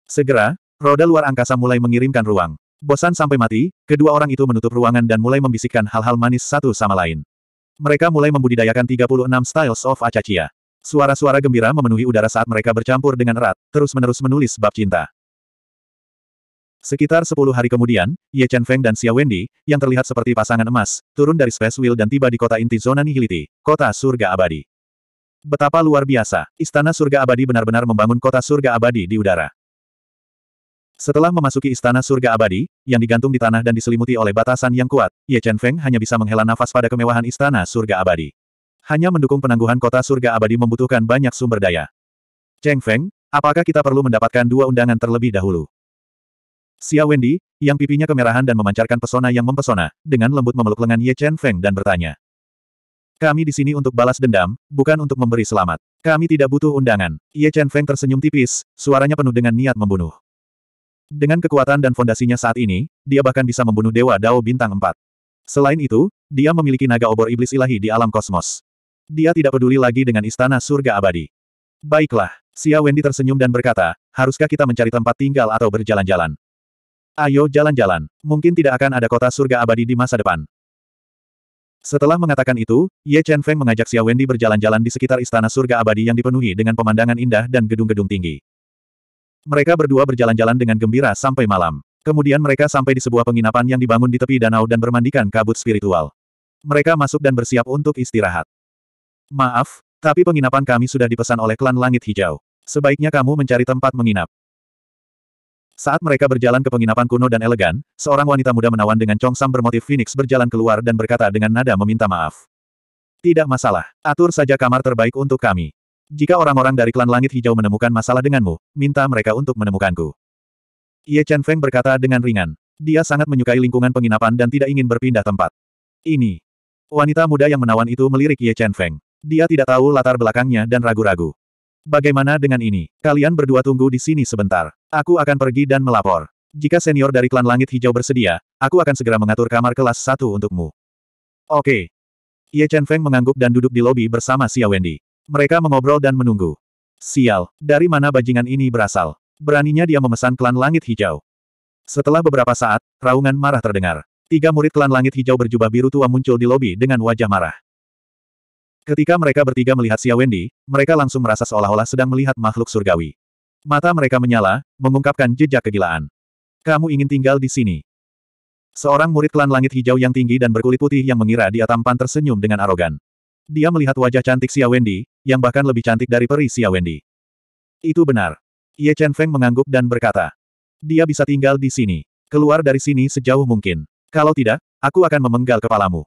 Segera, roda luar angkasa mulai mengirimkan ruang. Bosan sampai mati, kedua orang itu menutup ruangan dan mulai membisikkan hal-hal manis satu sama lain. Mereka mulai membudidayakan 36 Styles of Acacia. Suara-suara gembira memenuhi udara saat mereka bercampur dengan erat, terus-menerus menulis bab cinta. Sekitar 10 hari kemudian, Ye Chen Feng dan Xia Wendy, yang terlihat seperti pasangan emas, turun dari Space Wheel dan tiba di kota inti zona Nihiliti, kota surga abadi. Betapa luar biasa, istana surga abadi benar-benar membangun kota surga abadi di udara. Setelah memasuki istana surga abadi, yang digantung di tanah dan diselimuti oleh batasan yang kuat, Ye Chen Feng hanya bisa menghela nafas pada kemewahan istana surga abadi. Hanya mendukung penangguhan kota surga abadi membutuhkan banyak sumber daya. Cheng Feng, apakah kita perlu mendapatkan dua undangan terlebih dahulu? Xia Wendy, yang pipinya kemerahan dan memancarkan pesona yang mempesona, dengan lembut memeluk lengan Ye Chen Feng dan bertanya. Kami di sini untuk balas dendam, bukan untuk memberi selamat. Kami tidak butuh undangan. Ye Chen Feng tersenyum tipis, suaranya penuh dengan niat membunuh. Dengan kekuatan dan fondasinya saat ini, dia bahkan bisa membunuh Dewa Dao Bintang 4. Selain itu, dia memiliki naga obor iblis ilahi di alam kosmos. Dia tidak peduli lagi dengan istana surga abadi. Baiklah, Xia Wendy tersenyum dan berkata, haruskah kita mencari tempat tinggal atau berjalan-jalan? Ayo jalan-jalan, mungkin tidak akan ada kota surga abadi di masa depan. Setelah mengatakan itu, Ye Chen Feng mengajak Xia Wendy berjalan-jalan di sekitar istana surga abadi yang dipenuhi dengan pemandangan indah dan gedung-gedung tinggi. Mereka berdua berjalan-jalan dengan gembira sampai malam. Kemudian mereka sampai di sebuah penginapan yang dibangun di tepi danau dan bermandikan kabut spiritual. Mereka masuk dan bersiap untuk istirahat. Maaf, tapi penginapan kami sudah dipesan oleh klan Langit Hijau. Sebaiknya kamu mencari tempat menginap. Saat mereka berjalan ke penginapan kuno dan elegan, seorang wanita muda menawan dengan congsam bermotif phoenix berjalan keluar dan berkata dengan nada meminta maaf. Tidak masalah, atur saja kamar terbaik untuk kami. Jika orang-orang dari klan langit hijau menemukan masalah denganmu, minta mereka untuk menemukanku. Ye Chen Feng berkata dengan ringan. Dia sangat menyukai lingkungan penginapan dan tidak ingin berpindah tempat. Ini. Wanita muda yang menawan itu melirik Ye Chen Feng. Dia tidak tahu latar belakangnya dan ragu-ragu. Bagaimana dengan ini? Kalian berdua tunggu di sini sebentar. Aku akan pergi dan melapor. Jika senior dari klan langit hijau bersedia, aku akan segera mengatur kamar kelas satu untukmu. Oke. Ye Chen Feng mengangguk dan duduk di lobi bersama Xia Wendy. Mereka mengobrol dan menunggu. Sial, dari mana bajingan ini berasal? Beraninya dia memesan klan langit hijau. Setelah beberapa saat, raungan marah terdengar. Tiga murid klan langit hijau berjubah biru tua muncul di lobi dengan wajah marah. Ketika mereka bertiga melihat Xia Wendy, mereka langsung merasa seolah-olah sedang melihat makhluk surgawi. Mata mereka menyala, mengungkapkan jejak kegilaan. Kamu ingin tinggal di sini. Seorang murid klan langit hijau yang tinggi dan berkulit putih yang mengira dia tampan tersenyum dengan arogan. Dia melihat wajah cantik Xia Wendy, yang bahkan lebih cantik dari peri Xia Wendy. Itu benar. Ye Chen Feng mengangguk dan berkata. Dia bisa tinggal di sini. Keluar dari sini sejauh mungkin. Kalau tidak, aku akan memenggal kepalamu.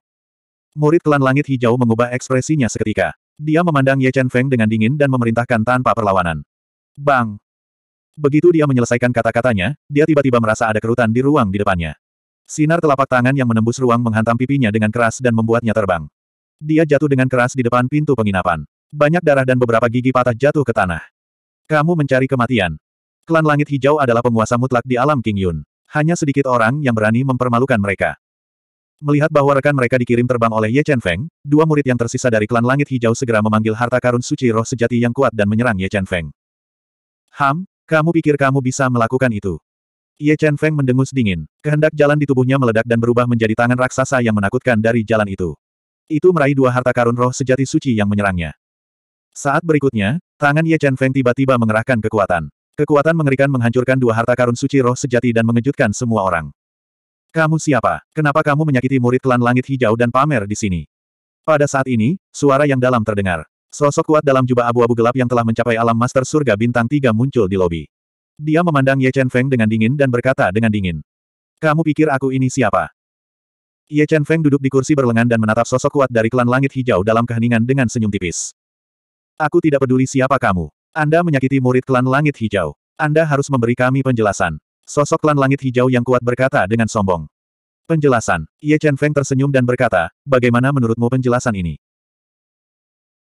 Murid klan langit hijau mengubah ekspresinya seketika. Dia memandang Ye Chen Feng dengan dingin dan memerintahkan tanpa perlawanan. Bang! Begitu dia menyelesaikan kata-katanya, dia tiba-tiba merasa ada kerutan di ruang di depannya. Sinar telapak tangan yang menembus ruang menghantam pipinya dengan keras dan membuatnya terbang. Dia jatuh dengan keras di depan pintu penginapan. Banyak darah dan beberapa gigi patah jatuh ke tanah. Kamu mencari kematian. Klan Langit Hijau adalah penguasa mutlak di alam King Yun. Hanya sedikit orang yang berani mempermalukan mereka. Melihat bahwa rekan mereka dikirim terbang oleh Ye Chen Feng, dua murid yang tersisa dari klan Langit Hijau segera memanggil harta karun suci roh sejati yang kuat dan menyerang Ye Chen Feng. Ham, kamu pikir kamu bisa melakukan itu? Ye Chen Feng mendengus dingin. Kehendak jalan di tubuhnya meledak dan berubah menjadi tangan raksasa yang menakutkan dari jalan itu. Itu meraih dua harta karun roh sejati suci yang menyerangnya. Saat berikutnya, tangan Ye Chen Feng tiba-tiba mengerahkan kekuatan. Kekuatan mengerikan menghancurkan dua harta karun suci roh sejati dan mengejutkan semua orang. Kamu siapa? Kenapa kamu menyakiti murid klan langit hijau dan pamer di sini? Pada saat ini, suara yang dalam terdengar. Sosok kuat dalam jubah abu-abu gelap yang telah mencapai alam master surga bintang tiga muncul di lobi. Dia memandang Ye Chen Feng dengan dingin dan berkata dengan dingin. Kamu pikir aku ini siapa? Ye Chen Feng duduk di kursi berlengan dan menatap sosok kuat dari klan langit hijau dalam keheningan dengan senyum tipis. Aku tidak peduli siapa kamu. Anda menyakiti murid klan langit hijau. Anda harus memberi kami penjelasan. Sosok klan langit hijau yang kuat berkata dengan sombong. Penjelasan. Ye Chen Feng tersenyum dan berkata, bagaimana menurutmu penjelasan ini?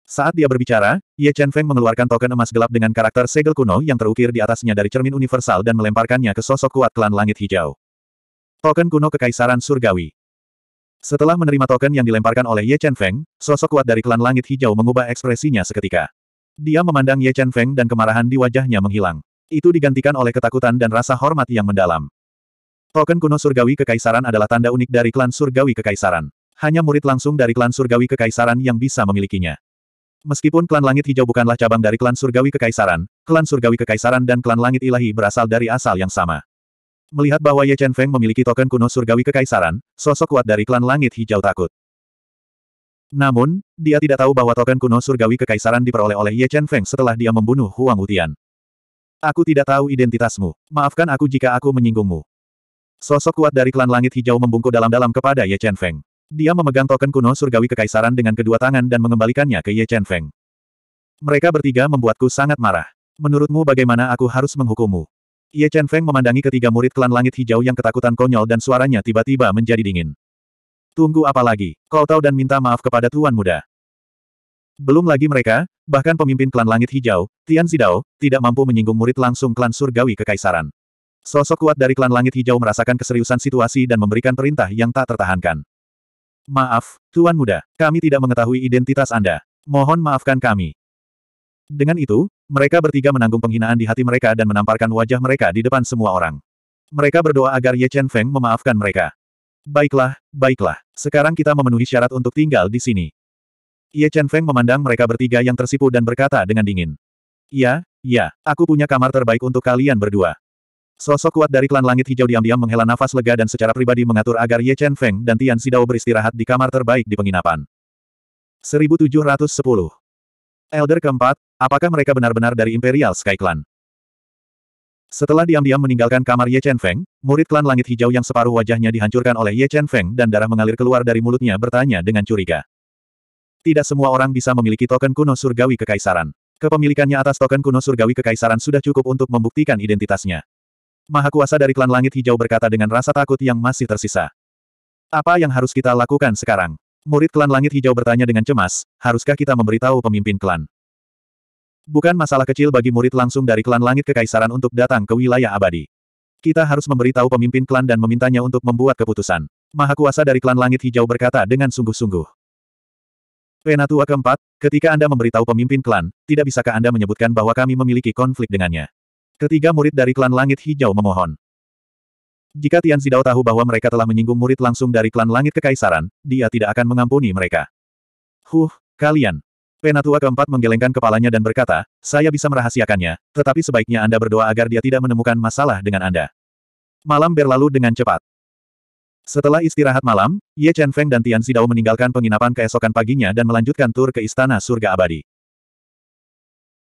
Saat dia berbicara, Ye Chen Feng mengeluarkan token emas gelap dengan karakter segel kuno yang terukir di atasnya dari cermin universal dan melemparkannya ke sosok kuat klan langit hijau. Token kuno Kekaisaran Surgawi. Setelah menerima token yang dilemparkan oleh Ye Chen Feng, sosok kuat dari klan langit hijau mengubah ekspresinya seketika. Dia memandang Ye Chen Feng dan kemarahan di wajahnya menghilang. Itu digantikan oleh ketakutan dan rasa hormat yang mendalam. Token kuno surgawi kekaisaran adalah tanda unik dari klan surgawi kekaisaran. Hanya murid langsung dari klan surgawi kekaisaran yang bisa memilikinya. Meskipun klan langit hijau bukanlah cabang dari klan surgawi kekaisaran, klan surgawi kekaisaran dan klan langit ilahi berasal dari asal yang sama. Melihat bahwa Ye Chen Feng memiliki token kuno surgawi kekaisaran, sosok kuat dari klan langit hijau takut. Namun, dia tidak tahu bahwa token kuno surgawi kekaisaran diperoleh oleh Ye Chen Feng setelah dia membunuh Huang Utian. Aku tidak tahu identitasmu. Maafkan aku jika aku menyinggungmu. Sosok kuat dari klan langit hijau membungkuk dalam-dalam kepada Ye Chen Feng. Dia memegang token kuno surgawi kekaisaran dengan kedua tangan dan mengembalikannya ke Ye Chen Feng. Mereka bertiga membuatku sangat marah. Menurutmu bagaimana aku harus menghukummu? Ye Chen Feng memandangi ketiga murid klan langit hijau yang ketakutan konyol dan suaranya tiba-tiba menjadi dingin. Tunggu apa lagi? Kau tahu dan minta maaf kepada Tuan Muda. Belum lagi mereka, bahkan pemimpin klan langit hijau, Tian Zidao, tidak mampu menyinggung murid langsung klan surgawi kekaisaran. Sosok kuat dari klan langit hijau merasakan keseriusan situasi dan memberikan perintah yang tak tertahankan. Maaf, Tuan Muda, kami tidak mengetahui identitas Anda. Mohon maafkan kami. Dengan itu, mereka bertiga menanggung penghinaan di hati mereka dan menamparkan wajah mereka di depan semua orang. Mereka berdoa agar Ye Chen Feng memaafkan mereka. Baiklah, baiklah. Sekarang kita memenuhi syarat untuk tinggal di sini. Ye Chen Feng memandang mereka bertiga yang tersipu dan berkata dengan dingin. Ya, ya, aku punya kamar terbaik untuk kalian berdua. Sosok kuat dari klan langit hijau diam-diam menghela nafas lega dan secara pribadi mengatur agar Ye Chen Feng dan Tian Sidao beristirahat di kamar terbaik di penginapan. 1710 Elder keempat, Apakah mereka benar-benar dari Imperial Sky Clan? Setelah diam-diam meninggalkan kamar Ye Chen Feng, murid klan langit hijau yang separuh wajahnya dihancurkan oleh Ye Chen Feng dan darah mengalir keluar dari mulutnya bertanya dengan curiga. Tidak semua orang bisa memiliki token kuno surgawi kekaisaran. Kepemilikannya atas token kuno surgawi kekaisaran sudah cukup untuk membuktikan identitasnya. Maha kuasa dari klan langit hijau berkata dengan rasa takut yang masih tersisa. Apa yang harus kita lakukan sekarang? Murid klan langit hijau bertanya dengan cemas, haruskah kita memberitahu pemimpin klan? Bukan masalah kecil bagi murid langsung dari klan langit kekaisaran untuk datang ke wilayah abadi. Kita harus memberitahu pemimpin klan dan memintanya untuk membuat keputusan. Maha kuasa dari klan langit hijau berkata dengan sungguh-sungguh. Penatua keempat, ketika Anda memberitahu pemimpin klan, tidak bisakah Anda menyebutkan bahwa kami memiliki konflik dengannya? Ketiga murid dari klan langit hijau memohon. Jika Tian Zidao tahu bahwa mereka telah menyinggung murid langsung dari klan langit kekaisaran, dia tidak akan mengampuni mereka. Huh, kalian, Penatua keempat menggelengkan kepalanya dan berkata, saya bisa merahasiakannya, tetapi sebaiknya Anda berdoa agar dia tidak menemukan masalah dengan Anda. Malam berlalu dengan cepat. Setelah istirahat malam, Ye Chen Feng dan Tian Sidao meninggalkan penginapan keesokan paginya dan melanjutkan tur ke Istana Surga Abadi.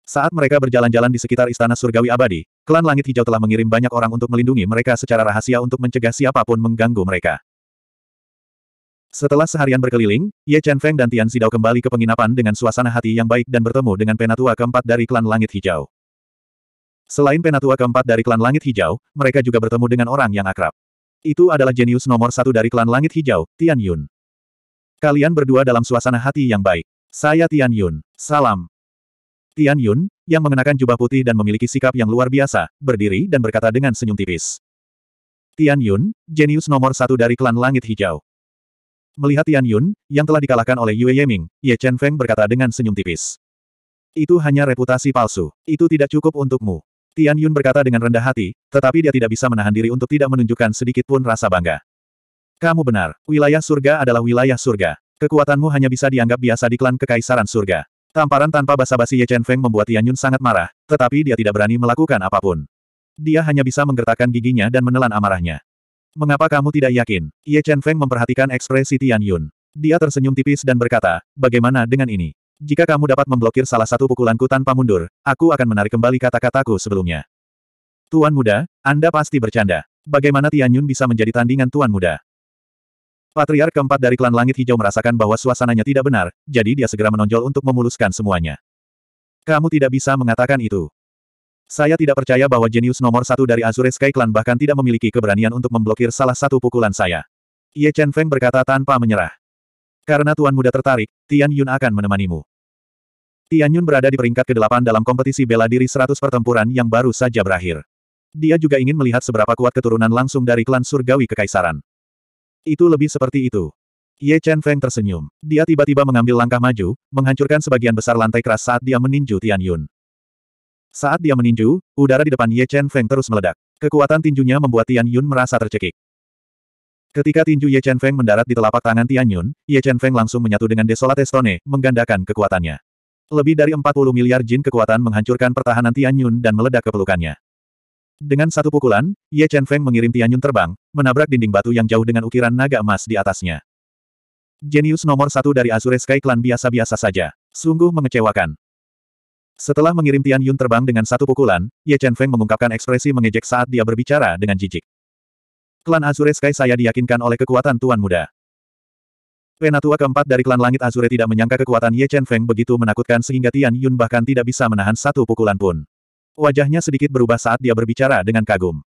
Saat mereka berjalan-jalan di sekitar Istana Surgawi Abadi, klan Langit Hijau telah mengirim banyak orang untuk melindungi mereka secara rahasia untuk mencegah siapapun mengganggu mereka. Setelah seharian berkeliling, Ye Chen Feng dan Tian Zidao kembali ke penginapan dengan suasana hati yang baik dan bertemu dengan penatua keempat dari klan Langit Hijau. Selain penatua keempat dari klan Langit Hijau, mereka juga bertemu dengan orang yang akrab. Itu adalah jenius nomor satu dari klan Langit Hijau, Tian Yun. Kalian berdua dalam suasana hati yang baik. Saya Tian Yun. Salam. Tian Yun, yang mengenakan jubah putih dan memiliki sikap yang luar biasa, berdiri dan berkata dengan senyum tipis. Tian Yun, jenius nomor satu dari klan Langit Hijau. Melihat Tian Yun, yang telah dikalahkan oleh Yue Yeming, Ye Chen Feng berkata dengan senyum tipis. Itu hanya reputasi palsu. Itu tidak cukup untukmu. Tian Yun berkata dengan rendah hati, tetapi dia tidak bisa menahan diri untuk tidak menunjukkan sedikit pun rasa bangga. Kamu benar, wilayah surga adalah wilayah surga. Kekuatanmu hanya bisa dianggap biasa di klan kekaisaran surga. Tamparan tanpa basa-basi Ye Chen Feng membuat Tian Yun sangat marah, tetapi dia tidak berani melakukan apapun. Dia hanya bisa menggertakkan giginya dan menelan amarahnya. Mengapa kamu tidak yakin? Ye Chen Feng memperhatikan ekspresi Tian Yun. Dia tersenyum tipis dan berkata, bagaimana dengan ini? Jika kamu dapat memblokir salah satu pukulanku tanpa mundur, aku akan menarik kembali kata-kataku sebelumnya. Tuan muda, Anda pasti bercanda. Bagaimana Tian Yun bisa menjadi tandingan Tuan muda? Patriark keempat dari klan Langit Hijau merasakan bahwa suasananya tidak benar, jadi dia segera menonjol untuk memuluskan semuanya. Kamu tidak bisa mengatakan itu. Saya tidak percaya bahwa jenius nomor satu dari Azure Sky Clan bahkan tidak memiliki keberanian untuk memblokir salah satu pukulan saya. Ye Chen Feng berkata tanpa menyerah. Karena Tuan Muda tertarik, Tian Yun akan menemanimu. Tian Yun berada di peringkat ke-8 dalam kompetisi bela diri 100 pertempuran yang baru saja berakhir. Dia juga ingin melihat seberapa kuat keturunan langsung dari klan surgawi kekaisaran. Itu lebih seperti itu. Ye Chen Feng tersenyum. Dia tiba-tiba mengambil langkah maju, menghancurkan sebagian besar lantai keras saat dia meninju Tian Yun. Saat dia meninju, udara di depan Ye Chen Feng terus meledak. Kekuatan tinjunya membuat Tian Yun merasa tercekik. Ketika tinju Ye Chen Feng mendarat di telapak tangan Tian Yun, Ye Chen Feng langsung menyatu dengan Desolate Stone, menggandakan kekuatannya. Lebih dari 40 miliar jin kekuatan menghancurkan pertahanan Tian Yun dan meledak ke pelukannya. Dengan satu pukulan, Ye Chen Feng mengirim Tian Yun terbang, menabrak dinding batu yang jauh dengan ukiran naga emas di atasnya. Jenius nomor satu dari Azure Sky Clan biasa-biasa saja. Sungguh mengecewakan. Setelah mengirim Tian Yun terbang dengan satu pukulan, Ye Chen Feng mengungkapkan ekspresi mengejek saat dia berbicara dengan jijik. Klan Azure Sky saya diyakinkan oleh kekuatan Tuan Muda. Penatua keempat dari klan Langit Azure tidak menyangka kekuatan Ye Chen Feng begitu menakutkan sehingga Tian Yun bahkan tidak bisa menahan satu pukulan pun. Wajahnya sedikit berubah saat dia berbicara dengan kagum.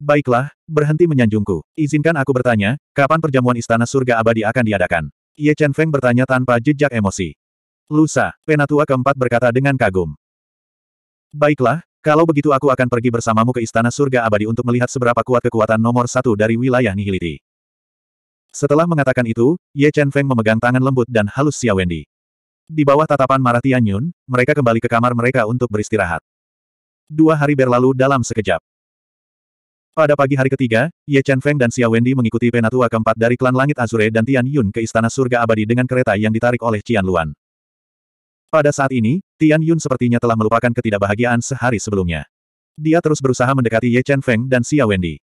Baiklah, berhenti menyanjungku. Izinkan aku bertanya, kapan perjamuan Istana Surga Abadi akan diadakan? Ye Chen Feng bertanya tanpa jejak emosi. Lusa, penatua keempat berkata dengan kagum. Baiklah, kalau begitu aku akan pergi bersamamu ke Istana Surga Abadi untuk melihat seberapa kuat kekuatan nomor satu dari wilayah Nihiliti. Setelah mengatakan itu, Ye Chen Feng memegang tangan lembut dan halus Xia Wendy. Di bawah tatapan marah Tian Yun, mereka kembali ke kamar mereka untuk beristirahat. Dua hari berlalu dalam sekejap. Pada pagi hari ketiga, Ye Chen Feng dan Xia Wendy mengikuti penatua keempat dari klan Langit Azure dan Tian Yun ke Istana Surga Abadi dengan kereta yang ditarik oleh Qian Luan. Pada saat ini, Tian Yun sepertinya telah melupakan ketidakbahagiaan sehari sebelumnya. Dia terus berusaha mendekati Ye Chen Feng dan Xia Wendy.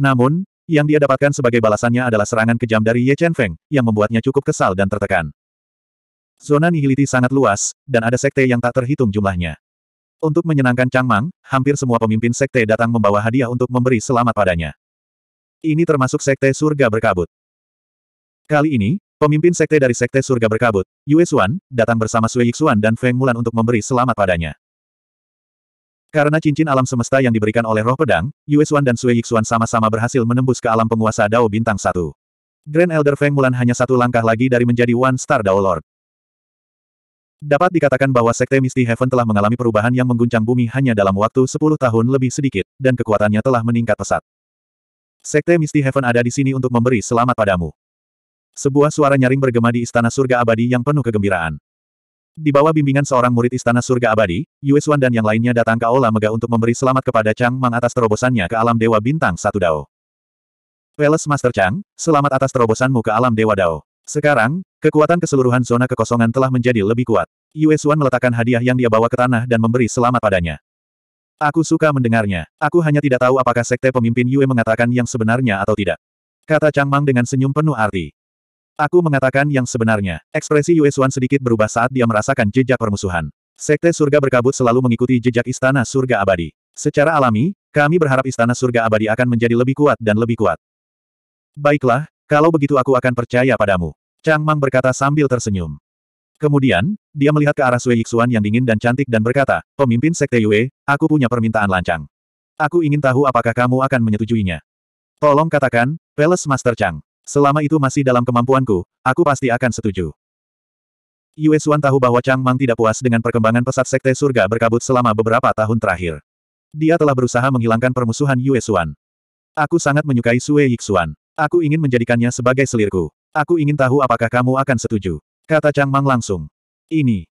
Namun, yang dia dapatkan sebagai balasannya adalah serangan kejam dari Ye Chen Feng, yang membuatnya cukup kesal dan tertekan. Zona nihiliti sangat luas, dan ada sekte yang tak terhitung jumlahnya. Untuk menyenangkan Chang Mang, hampir semua pemimpin sekte datang membawa hadiah untuk memberi selamat padanya. Ini termasuk sekte surga berkabut. Kali ini, Pemimpin sekte dari sekte surga berkabut, Yue Xuan, datang bersama Sui Yixuan dan Feng Mulan untuk memberi selamat padanya. Karena cincin alam semesta yang diberikan oleh roh pedang, Yue Xuan dan Sui Yixuan sama-sama berhasil menembus ke alam penguasa Dao Bintang Satu. Grand Elder Feng Mulan hanya satu langkah lagi dari menjadi One Star Dao Lord. Dapat dikatakan bahwa Sekte Misty Heaven telah mengalami perubahan yang mengguncang bumi hanya dalam waktu 10 tahun lebih sedikit, dan kekuatannya telah meningkat pesat. Sekte Misty Heaven ada di sini untuk memberi selamat padamu. Sebuah suara nyaring bergema di istana surga abadi yang penuh kegembiraan. Di bawah bimbingan seorang murid istana surga abadi, Yue Xuan dan yang lainnya datang ke Aula Mega untuk memberi selamat kepada Chang Mang atas terobosannya ke alam Dewa Bintang Satu Dao. Palace Master Chang, selamat atas terobosanmu ke alam Dewa Dao. Sekarang, kekuatan keseluruhan zona kekosongan telah menjadi lebih kuat. Yue Xuan meletakkan hadiah yang dia bawa ke tanah dan memberi selamat padanya. Aku suka mendengarnya. Aku hanya tidak tahu apakah sekte pemimpin Yue mengatakan yang sebenarnya atau tidak. Kata Chang Mang dengan senyum penuh arti. Aku mengatakan yang sebenarnya. Ekspresi Yue sedikit berubah saat dia merasakan jejak permusuhan. Sekte surga berkabut selalu mengikuti jejak istana surga abadi. Secara alami, kami berharap istana surga abadi akan menjadi lebih kuat dan lebih kuat. Baiklah, kalau begitu aku akan percaya padamu. Chang Mang berkata sambil tersenyum. Kemudian, dia melihat ke arah Sui Yixuan yang dingin dan cantik dan berkata, Pemimpin Sekte Yue, aku punya permintaan lancang. Aku ingin tahu apakah kamu akan menyetujuinya. Tolong katakan, Palace Master Chang. Selama itu masih dalam kemampuanku, aku pasti akan setuju. Yue Xuan tahu bahwa Chang Mang tidak puas dengan perkembangan pesat Sekte Surga berkabut selama beberapa tahun terakhir. Dia telah berusaha menghilangkan permusuhan Yue Xuan. Aku sangat menyukai Sue Yixuan. Aku ingin menjadikannya sebagai selirku. Aku ingin tahu apakah kamu akan setuju. Kata Chang Mang langsung. Ini.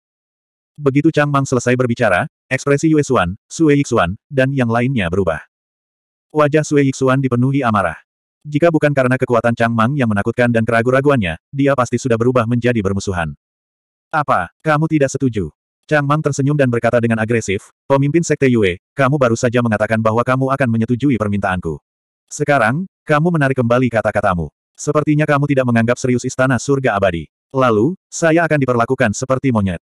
Begitu Chang Mang selesai berbicara, ekspresi Yue Xuan, Sue Yixuan, dan yang lainnya berubah. Wajah Sue Yixuan dipenuhi amarah. Jika bukan karena kekuatan Chang Mang yang menakutkan dan keraguan-raguannya, dia pasti sudah berubah menjadi bermusuhan. Apa, kamu tidak setuju? Chang Mang tersenyum dan berkata dengan agresif, pemimpin Sekte Yue, kamu baru saja mengatakan bahwa kamu akan menyetujui permintaanku. Sekarang, kamu menarik kembali kata-katamu. Sepertinya kamu tidak menganggap serius istana surga abadi. Lalu, saya akan diperlakukan seperti monyet.